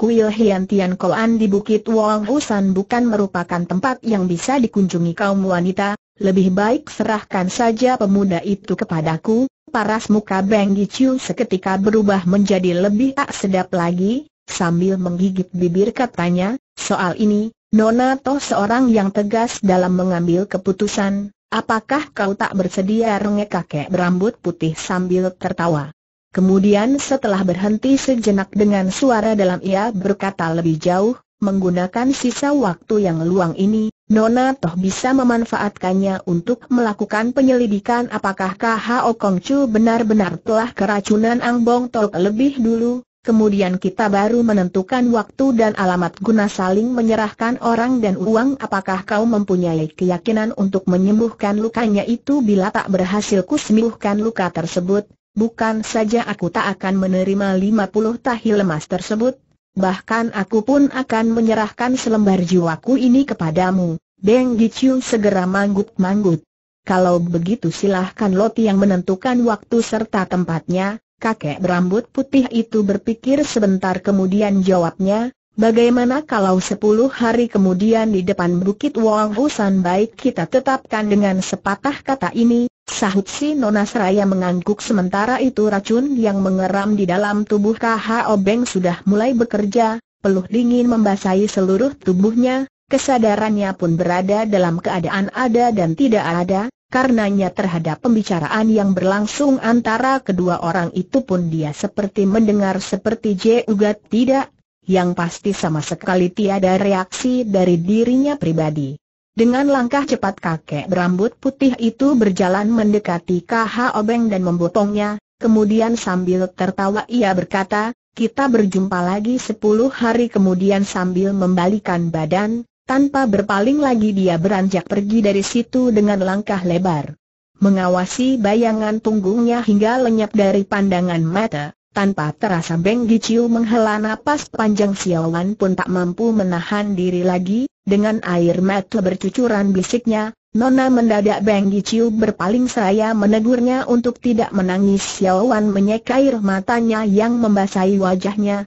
kuil Hian Tian Koan di Bukit Wong Usan bukan merupakan tempat yang bisa dikunjungi kaum wanita, lebih baik serahkan saja pemuda itu kepadaku, paras muka Beng Gichu seketika berubah menjadi lebih tak sedap lagi, sambil menggigit bibir katanya, soal ini, Nona Toh seorang yang tegas dalam mengambil keputusan, apakah kau tak bersedia rengek kakek berambut putih sambil tertawa? Kemudian setelah berhenti sejenak dengan suara dalam ia berkata lebih jauh, menggunakan sisa waktu yang luang ini, Nona Toh bisa memanfaatkannya untuk melakukan penyelidikan apakah K.H.O. Kong Chu benar-benar telah keracunan Ang Bong Tol lebih dulu, Kemudian kita baru menentukan waktu dan alamat guna saling menyerahkan orang dan uang apakah kau mempunyai keyakinan untuk menyembuhkan lukanya itu bila tak berhasil kusembuhkan luka tersebut, Bukan saja aku tak akan menerima lima puluh tahi lemas tersebut, bahkan aku pun akan menyerahkan selembar jiwaku ini kepadamu. Beng Gichu segera manggut-manggut. Kalau begitu silahkan Loti yang menentukan waktu serta tempatnya, kakek berambut putih itu berpikir sebentar kemudian jawabnya, Bagaimana kalau sepuluh hari kemudian di depan Bukit Wang Husan baik kita tetapkan dengan sepatah kata ini, Sahut si Nona Seraya mengangguk sementara itu racun yang mengeram di dalam tubuh KH Obeng sudah mulai bekerja, peluh dingin membasahi seluruh tubuhnya, kesadarannya pun berada dalam keadaan ada dan tidak ada, karenanya terhadap pembicaraan yang berlangsung antara kedua orang itu pun dia seperti mendengar seperti J ugat tidak, yang pasti sama sekali tiada reaksi dari dirinya pribadi. Dengan langkah cepat kakek berambut putih itu berjalan mendekati KH Obeng dan membotongnya, kemudian sambil tertawa ia berkata, kita berjumpa lagi sepuluh hari kemudian sambil membalikan badan, tanpa berpaling lagi dia beranjak pergi dari situ dengan langkah lebar. Mengawasi bayangan punggungnya hingga lenyap dari pandangan mata, tanpa terasa Beng Giciu menghela nafas panjang Wan pun tak mampu menahan diri lagi, dengan air mata bercucuran bisiknya, Nona mendadak Beng Giciu berpaling seraya menegurnya untuk tidak menangis Xiao menyeka air matanya yang membasahi wajahnya,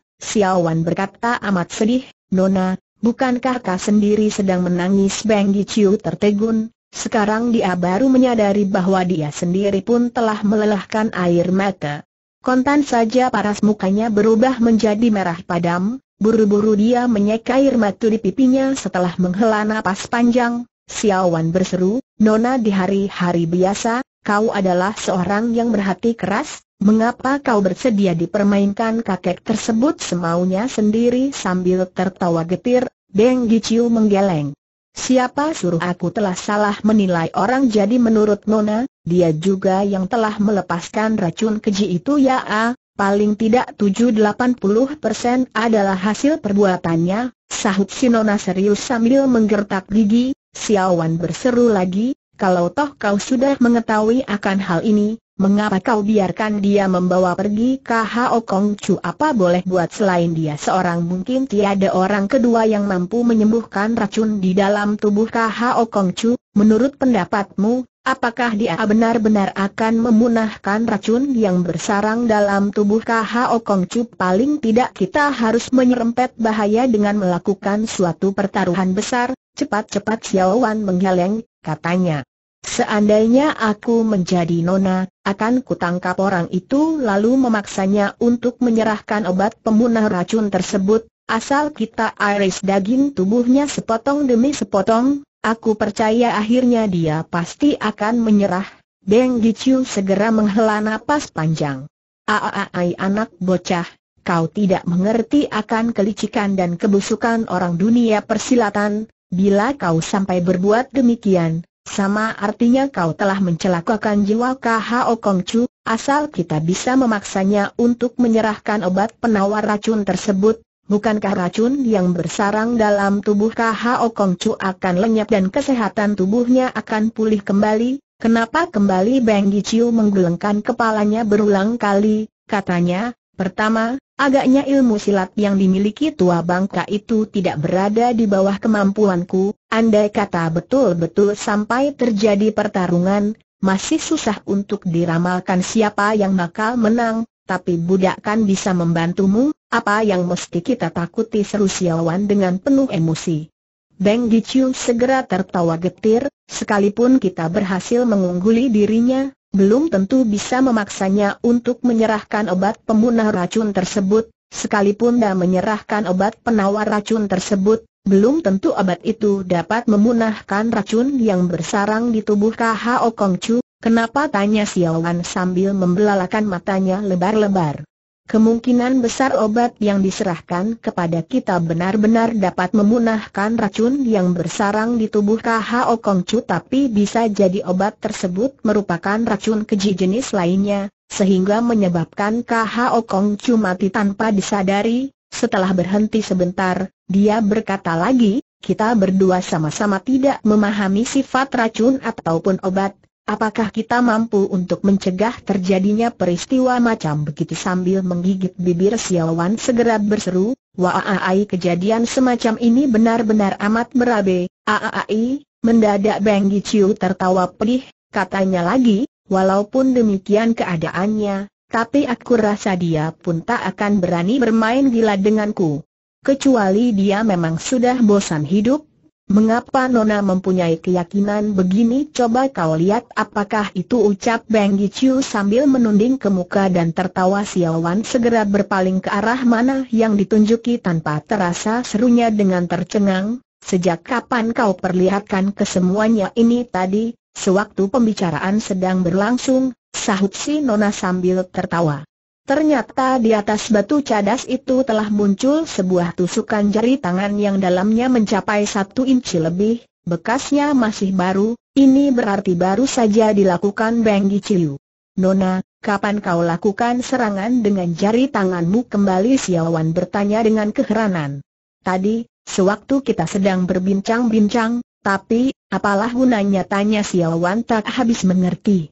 Wan berkata amat sedih, Nona, bukankah kau sendiri sedang menangis Beng Giciu tertegun, sekarang dia baru menyadari bahwa dia sendiri pun telah melelahkan air mata. Kontan saja paras mukanya berubah menjadi merah padam, buru-buru dia menyek air matu di pipinya setelah menghela napas panjang, Siawan berseru, Nona di hari-hari biasa, kau adalah seorang yang berhati keras, mengapa kau bersedia dipermainkan kakek tersebut semaunya sendiri sambil tertawa getir, Deng Giciu menggeleng. Siapa suruh aku telah salah menilai orang jadi menurut Nona, dia juga yang telah melepaskan racun keji itu ya a, paling tidak 7-80% adalah hasil perbuatannya, sahut si Nona serius sambil menggertak gigi, Siawan berseru lagi, kalau toh kau sudah mengetahui akan hal ini, Mengapa kau biarkan dia membawa pergi O Kong Chu apa boleh buat selain dia seorang mungkin tiada orang kedua yang mampu menyembuhkan racun di dalam tubuh O Kong Chu, menurut pendapatmu, apakah dia benar-benar akan memunahkan racun yang bersarang dalam tubuh O Kong Chu paling tidak kita harus menyerempet bahaya dengan melakukan suatu pertaruhan besar, cepat-cepat Xiao Wan menggeleng, katanya. Seandainya aku menjadi nona, akan kutangkap orang itu lalu memaksanya untuk menyerahkan obat pemunah racun tersebut, asal kita iris daging tubuhnya sepotong demi sepotong, aku percaya akhirnya dia pasti akan menyerah. Deng Gichu segera menghela napas panjang. Aaai anak bocah, kau tidak mengerti akan kelicikan dan kebusukan orang dunia persilatan, bila kau sampai berbuat demikian, sama artinya kau telah mencelakakan jiwa K.H.O. Kong Chu, asal kita bisa memaksanya untuk menyerahkan obat penawar racun tersebut, bukankah racun yang bersarang dalam tubuh K.H.O. Kong Chu akan lenyap dan kesehatan tubuhnya akan pulih kembali? Kenapa kembali Beng Giciu menggelengkan kepalanya berulang kali, katanya, pertama, Agaknya ilmu silat yang dimiliki tua bangka itu tidak berada di bawah kemampuanku, Andai kata betul-betul sampai terjadi pertarungan, masih susah untuk diramalkan siapa yang bakal menang, tapi budak kan bisa membantumu, apa yang mesti kita takuti seru Siawan dengan penuh emosi. Beng Gichu segera tertawa getir, sekalipun kita berhasil mengungguli dirinya, belum tentu bisa memaksanya untuk menyerahkan obat pemunah racun tersebut, sekalipun dia menyerahkan obat penawar racun tersebut, belum tentu obat itu dapat memunahkan racun yang bersarang di tubuh O Kong Chu, kenapa tanya Xiaowan sambil membelalakan matanya lebar-lebar. Kemungkinan besar obat yang diserahkan kepada kita benar-benar dapat memunahkan racun yang bersarang di tubuh O Kong Chu tapi bisa jadi obat tersebut merupakan racun keji jenis lainnya, sehingga menyebabkan O Kong Chu mati tanpa disadari, setelah berhenti sebentar, dia berkata lagi, kita berdua sama-sama tidak memahami sifat racun ataupun obat, apakah kita mampu untuk mencegah terjadinya peristiwa macam begitu sambil menggigit bibir Siawan segera berseru, Waaai kejadian semacam ini benar-benar amat berabe, Aaai, mendadak Beng Giciu tertawa pedih, katanya lagi, walaupun demikian keadaannya, tapi aku rasa dia pun tak akan berani bermain gila denganku kecuali dia memang sudah bosan hidup. Mengapa Nona mempunyai keyakinan begini? Coba kau lihat apakah itu ucap Beng Gichu sambil menunding ke muka dan tertawa Siawan segera berpaling ke arah mana yang ditunjuki tanpa terasa serunya dengan tercengang. Sejak kapan kau perlihatkan kesemuanya ini tadi? Sewaktu pembicaraan sedang berlangsung, sahut si Nona sambil tertawa. Ternyata di atas batu cadas itu telah muncul sebuah tusukan jari tangan yang dalamnya mencapai satu inci lebih, bekasnya masih baru, ini berarti baru saja dilakukan Beng Giciu. Nona, kapan kau lakukan serangan dengan jari tanganmu kembali Siawan bertanya dengan keheranan. Tadi, sewaktu kita sedang berbincang-bincang, tapi, apalah gunanya tanya Siawan tak habis mengerti.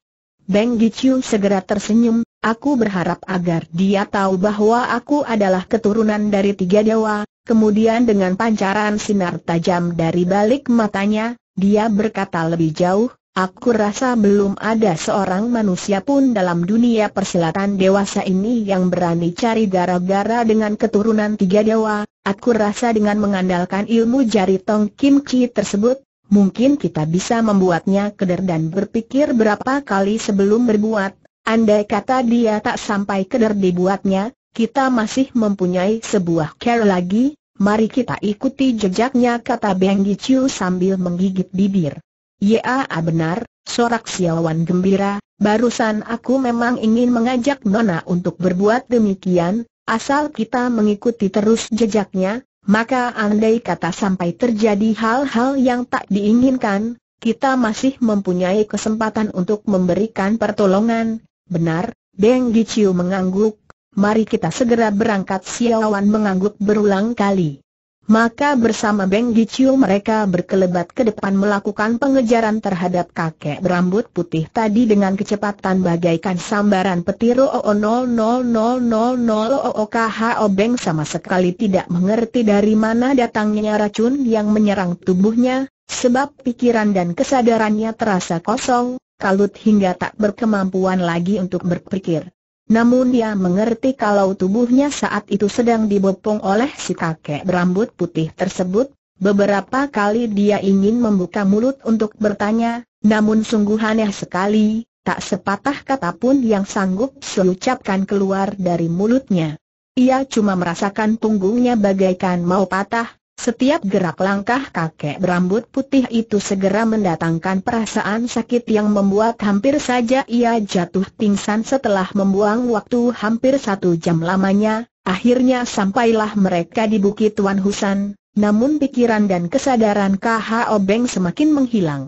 Beng Gichu segera tersenyum, aku berharap agar dia tahu bahwa aku adalah keturunan dari tiga dewa, kemudian dengan pancaran sinar tajam dari balik matanya, dia berkata lebih jauh, Aku rasa belum ada seorang manusia pun dalam dunia persilatan dewasa ini yang berani cari gara-gara dengan keturunan tiga dewa. Aku rasa dengan mengandalkan ilmu jari Tong Kim Chi tersebut, mungkin kita bisa membuatnya keder dan berpikir berapa kali sebelum berbuat. Andai kata dia tak sampai keder dibuatnya, kita masih mempunyai sebuah care lagi, mari kita ikuti jejaknya kata Beng Gichu sambil menggigit bibir. Ya benar, sorak siawan gembira, barusan aku memang ingin mengajak Nona untuk berbuat demikian, asal kita mengikuti terus jejaknya, maka andai kata sampai terjadi hal-hal yang tak diinginkan, kita masih mempunyai kesempatan untuk memberikan pertolongan. Benar, Deng Giciu mengangguk. Mari kita segera berangkat Siawan mengangguk berulang kali. Maka bersama Beng Giciu mereka berkelebat ke depan melakukan pengejaran terhadap kakek berambut putih tadi dengan kecepatan bagaikan sambaran petir KHO Beng sama sekali tidak mengerti dari mana datangnya racun yang menyerang tubuhnya, sebab pikiran dan kesadarannya terasa kosong, kalut hingga tak berkemampuan lagi untuk berpikir. Namun dia mengerti kalau tubuhnya saat itu sedang dibopong oleh si kakek berambut putih tersebut. Beberapa kali dia ingin membuka mulut untuk bertanya, namun sungguh aneh sekali, tak sepatah kata pun yang sanggup selucapkan keluar dari mulutnya. Ia cuma merasakan punggungnya bagaikan mau patah, setiap gerak langkah kakek berambut putih itu segera mendatangkan perasaan sakit yang membuat hampir saja ia jatuh pingsan setelah membuang waktu hampir satu jam lamanya, akhirnya sampailah mereka di Bukit Wan Husan, namun pikiran dan kesadaran KH Obeng semakin menghilang.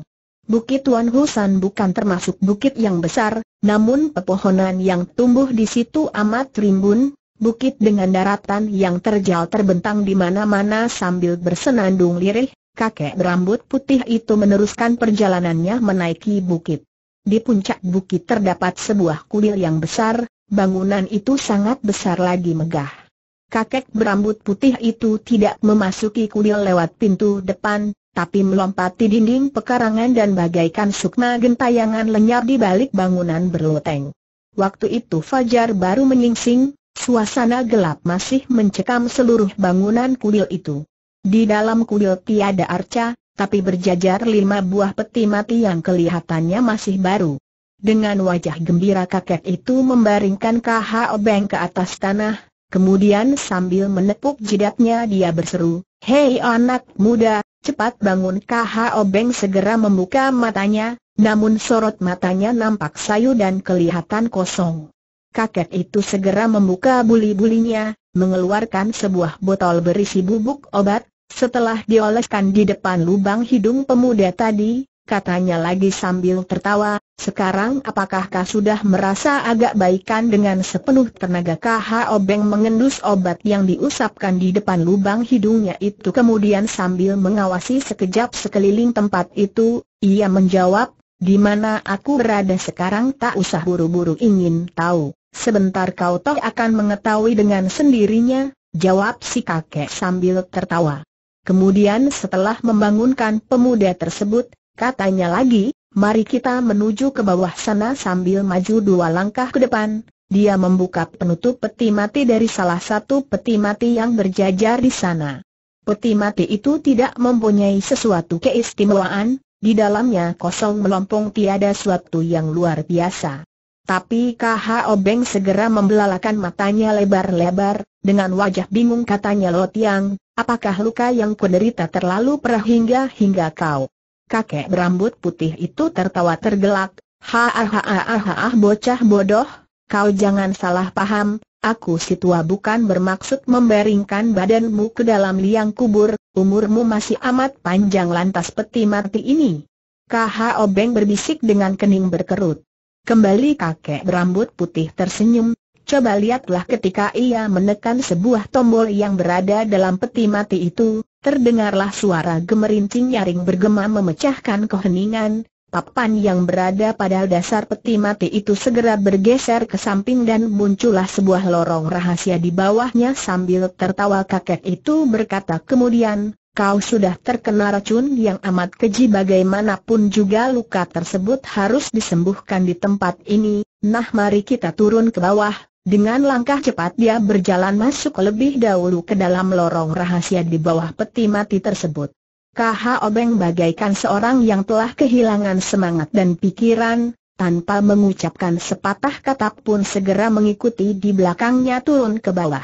Bukit Wan Husan bukan termasuk bukit yang besar, namun pepohonan yang tumbuh di situ amat rimbun, bukit dengan daratan yang terjal terbentang di mana-mana sambil bersenandung lirih, kakek berambut putih itu meneruskan perjalanannya menaiki bukit. Di puncak bukit terdapat sebuah kuil yang besar, bangunan itu sangat besar lagi megah. Kakek berambut putih itu tidak memasuki kuil lewat pintu depan, tapi melompati dinding pekarangan dan bagaikan sukma gentayangan lenyap di balik bangunan berloteng. Waktu itu Fajar baru menyingsing, Suasana gelap masih mencekam seluruh bangunan kuil itu. Di dalam kuil tiada arca, tapi berjajar lima buah peti mati yang kelihatannya masih baru. Dengan wajah gembira kakek itu membaringkan KH Obeng ke atas tanah, kemudian sambil menepuk jidatnya dia berseru, Hei anak muda, cepat bangun KH Obeng segera membuka matanya, namun sorot matanya nampak sayu dan kelihatan kosong kakek itu segera membuka buli-bulinya, mengeluarkan sebuah botol berisi bubuk obat, setelah dioleskan di depan lubang hidung pemuda tadi, katanya lagi sambil tertawa, sekarang apakah kau sudah merasa agak baikan dengan sepenuh tenaga kah? Obeng mengendus obat yang diusapkan di depan lubang hidungnya itu kemudian sambil mengawasi sekejap sekeliling tempat itu, ia menjawab, di mana aku berada sekarang tak usah buru-buru ingin tahu. Sebentar kau toh akan mengetahui dengan sendirinya, jawab si kakek sambil tertawa. Kemudian setelah membangunkan pemuda tersebut, katanya lagi, mari kita menuju ke bawah sana sambil maju dua langkah ke depan. Dia membuka penutup peti mati dari salah satu peti mati yang berjajar di sana. Peti mati itu tidak mempunyai sesuatu keistimewaan, di dalamnya kosong melompong tiada suatu yang luar biasa. Tapi KH Obeng segera membelalakan matanya lebar-lebar, dengan wajah bingung katanya Lo Tiang, apakah luka yang kuderita terlalu perah hingga-hingga kau? Kakek berambut putih itu tertawa tergelak, ha ah, ha ah, ah, ha ha ha bocah bodoh, kau jangan salah paham, aku si tua bukan bermaksud membaringkan badanmu ke dalam liang kubur, umurmu masih amat panjang lantas peti mati ini. KH Obeng berbisik dengan kening berkerut. Kembali kakek berambut putih tersenyum, coba lihatlah ketika ia menekan sebuah tombol yang berada dalam peti mati itu, terdengarlah suara gemerincing nyaring bergema memecahkan keheningan, papan yang berada pada dasar peti mati itu segera bergeser ke samping dan muncullah sebuah lorong rahasia di bawahnya sambil tertawa kakek itu berkata kemudian, kau sudah terkena racun yang amat keji bagaimanapun juga luka tersebut harus disembuhkan di tempat ini, nah mari kita turun ke bawah. Dengan langkah cepat dia berjalan masuk lebih dahulu ke dalam lorong rahasia di bawah peti mati tersebut. KH Obeng bagaikan seorang yang telah kehilangan semangat dan pikiran, tanpa mengucapkan sepatah kata pun segera mengikuti di belakangnya turun ke bawah.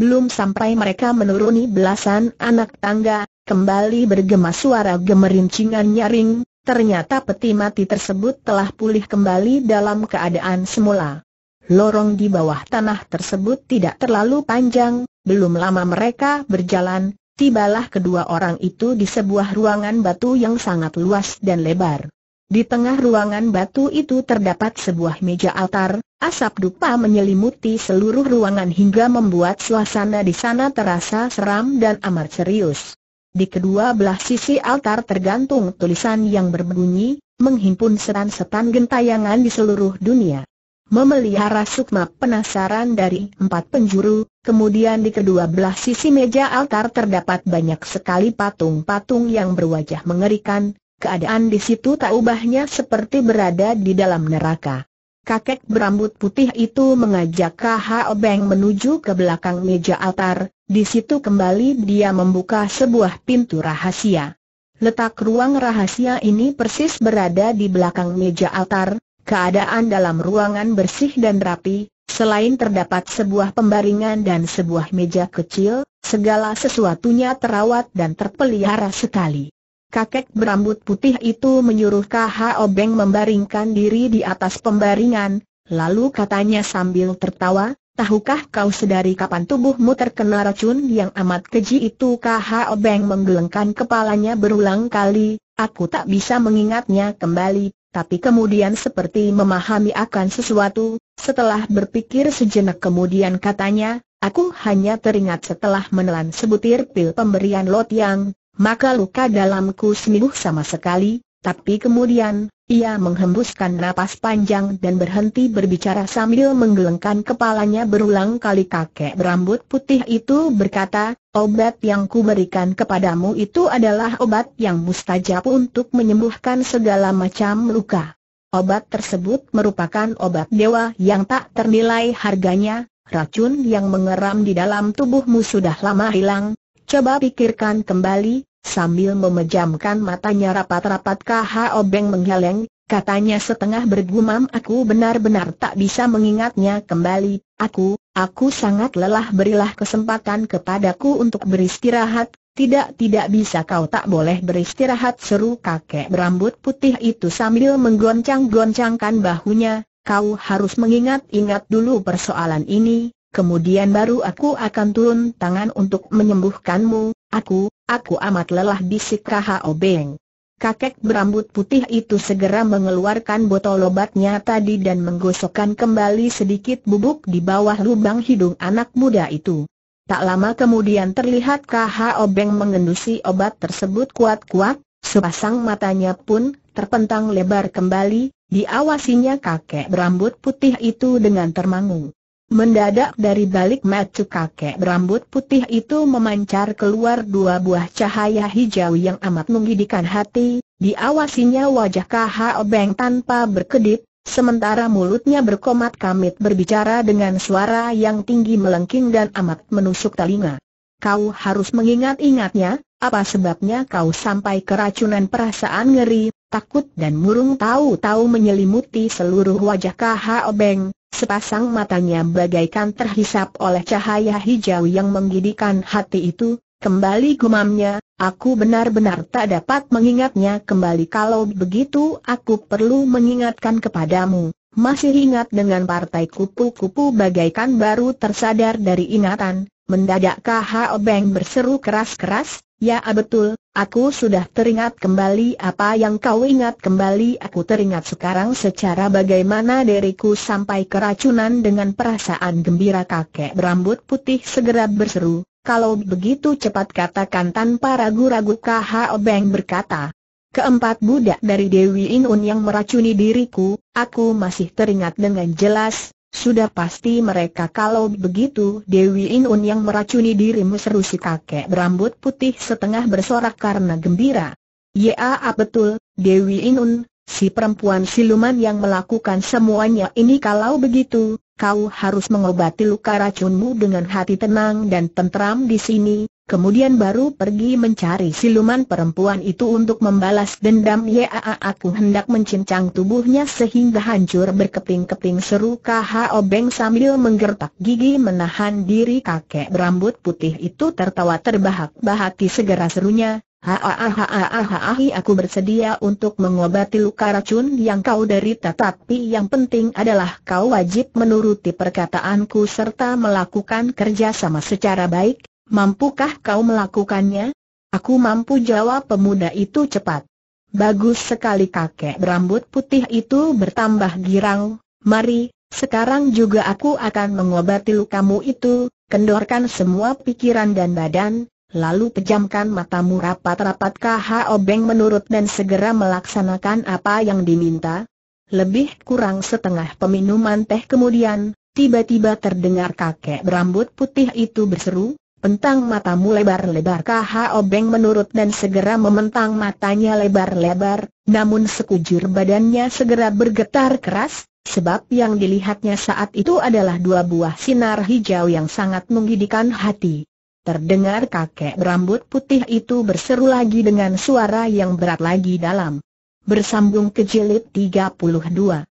Belum sampai mereka menuruni belasan anak tangga, kembali bergema suara gemerincingan nyaring, ternyata peti mati tersebut telah pulih kembali dalam keadaan semula. Lorong di bawah tanah tersebut tidak terlalu panjang, belum lama mereka berjalan, tibalah kedua orang itu di sebuah ruangan batu yang sangat luas dan lebar. Di tengah ruangan batu itu terdapat sebuah meja altar, asap dupa menyelimuti seluruh ruangan hingga membuat suasana di sana terasa seram dan amat serius. Di kedua belah sisi altar tergantung tulisan yang berbunyi, menghimpun setan-setan gentayangan di seluruh dunia. Memelihara sukma penasaran dari empat penjuru, kemudian di kedua belah sisi meja altar terdapat banyak sekali patung-patung yang berwajah mengerikan, keadaan di situ tak ubahnya seperti berada di dalam neraka. Kakek berambut putih itu mengajak K.H. Beng menuju ke belakang meja altar, di situ kembali dia membuka sebuah pintu rahasia. Letak ruang rahasia ini persis berada di belakang meja altar, keadaan dalam ruangan bersih dan rapi, selain terdapat sebuah pembaringan dan sebuah meja kecil, segala sesuatunya terawat dan terpelihara sekali kakek berambut putih itu menyuruh KH Obeng membaringkan diri di atas pembaringan, lalu katanya sambil tertawa, tahukah kau sedari kapan tubuhmu terkena racun yang amat keji itu KH Obeng menggelengkan kepalanya berulang kali, aku tak bisa mengingatnya kembali, tapi kemudian seperti memahami akan sesuatu, setelah berpikir sejenak kemudian katanya, Aku hanya teringat setelah menelan sebutir pil pemberian Lot Yang, maka luka dalamku sembuh sama sekali, tapi kemudian, ia menghembuskan napas panjang dan berhenti berbicara sambil menggelengkan kepalanya berulang kali kakek berambut putih itu berkata, obat yang kuberikan kepadamu itu adalah obat yang mustajab untuk menyembuhkan segala macam luka. Obat tersebut merupakan obat dewa yang tak ternilai harganya, racun yang mengeram di dalam tubuhmu sudah lama hilang, Coba pikirkan kembali, Sambil memejamkan matanya rapat-rapat KH Obeng menggeleng, katanya setengah bergumam aku benar-benar tak bisa mengingatnya kembali, aku, aku sangat lelah berilah kesempatan kepadaku untuk beristirahat, tidak tidak bisa kau tak boleh beristirahat seru kakek berambut putih itu sambil menggoncang-goncangkan bahunya, kau harus mengingat-ingat dulu persoalan ini, kemudian baru aku akan turun tangan untuk menyembuhkanmu, Aku, aku amat lelah bisik KHO Beng. Kakek berambut putih itu segera mengeluarkan botol obatnya tadi dan menggosokkan kembali sedikit bubuk di bawah lubang hidung anak muda itu. Tak lama kemudian terlihat KHO Beng mengendusi obat tersebut kuat-kuat, sepasang matanya pun terpentang lebar kembali, diawasinya kakek berambut putih itu dengan termangu. Mendadak dari balik mata kakek berambut putih itu memancar keluar dua buah cahaya hijau yang amat menggidikan hati, diawasinya wajah KHO Obeng tanpa berkedip, sementara mulutnya berkomat kamit berbicara dengan suara yang tinggi melengking dan amat menusuk telinga. Kau harus mengingat-ingatnya, apa sebabnya kau sampai keracunan perasaan ngeri, takut dan murung tahu-tahu menyelimuti seluruh wajah KHO Obeng. Sepasang matanya bagaikan terhisap oleh cahaya hijau yang menggidikan hati itu, kembali gumamnya, aku benar-benar tak dapat mengingatnya kembali kalau begitu aku perlu mengingatkan kepadamu. Masih ingat dengan partai kupu-kupu bagaikan baru tersadar dari ingatan, Mendadak K.H.O. Obeng berseru keras-keras, ya ah, betul, aku sudah teringat kembali apa yang kau ingat kembali aku teringat sekarang secara bagaimana diriku sampai keracunan dengan perasaan gembira kakek berambut putih segera berseru, kalau begitu cepat katakan tanpa ragu-ragu K.H.O. Obeng berkata. Keempat budak dari Dewi Inun yang meracuni diriku, aku masih teringat dengan jelas, sudah pasti mereka kalau begitu Dewi Inun yang meracuni dirimu seru si kakek berambut putih setengah bersorak karena gembira. Ya ah, betul, Dewi Inun, si perempuan siluman yang melakukan semuanya ini kalau begitu, kau harus mengobati luka racunmu dengan hati tenang dan tentram di sini, Kemudian baru pergi mencari siluman perempuan itu untuk membalas dendam Yaa aku hendak mencincang tubuhnya sehingga hancur berkeping-keping seru kha obeng sambil menggertak gigi menahan diri kakek berambut putih itu tertawa terbahak-bahaki segera serunya, Haahahahahahi aku bersedia untuk mengobati luka racun yang kau derita tapi yang penting adalah kau wajib menuruti perkataanku serta melakukan kerja sama secara baik Mampukah kau melakukannya? Aku mampu jawab pemuda itu cepat. Bagus sekali kakek berambut putih itu bertambah girang. Mari, sekarang juga aku akan mengobati lukamu itu, kendorkan semua pikiran dan badan, lalu pejamkan matamu rapat-rapat KH Obeng menurut dan segera melaksanakan apa yang diminta. Lebih kurang setengah peminuman teh kemudian, tiba-tiba terdengar kakek berambut putih itu berseru, Pentang matamu lebar-lebar KHO Beng menurut dan segera mementang matanya lebar-lebar, namun sekujur badannya segera bergetar keras, sebab yang dilihatnya saat itu adalah dua buah sinar hijau yang sangat menggidikan hati. Terdengar kakek berambut putih itu berseru lagi dengan suara yang berat lagi dalam. Bersambung ke jilid 32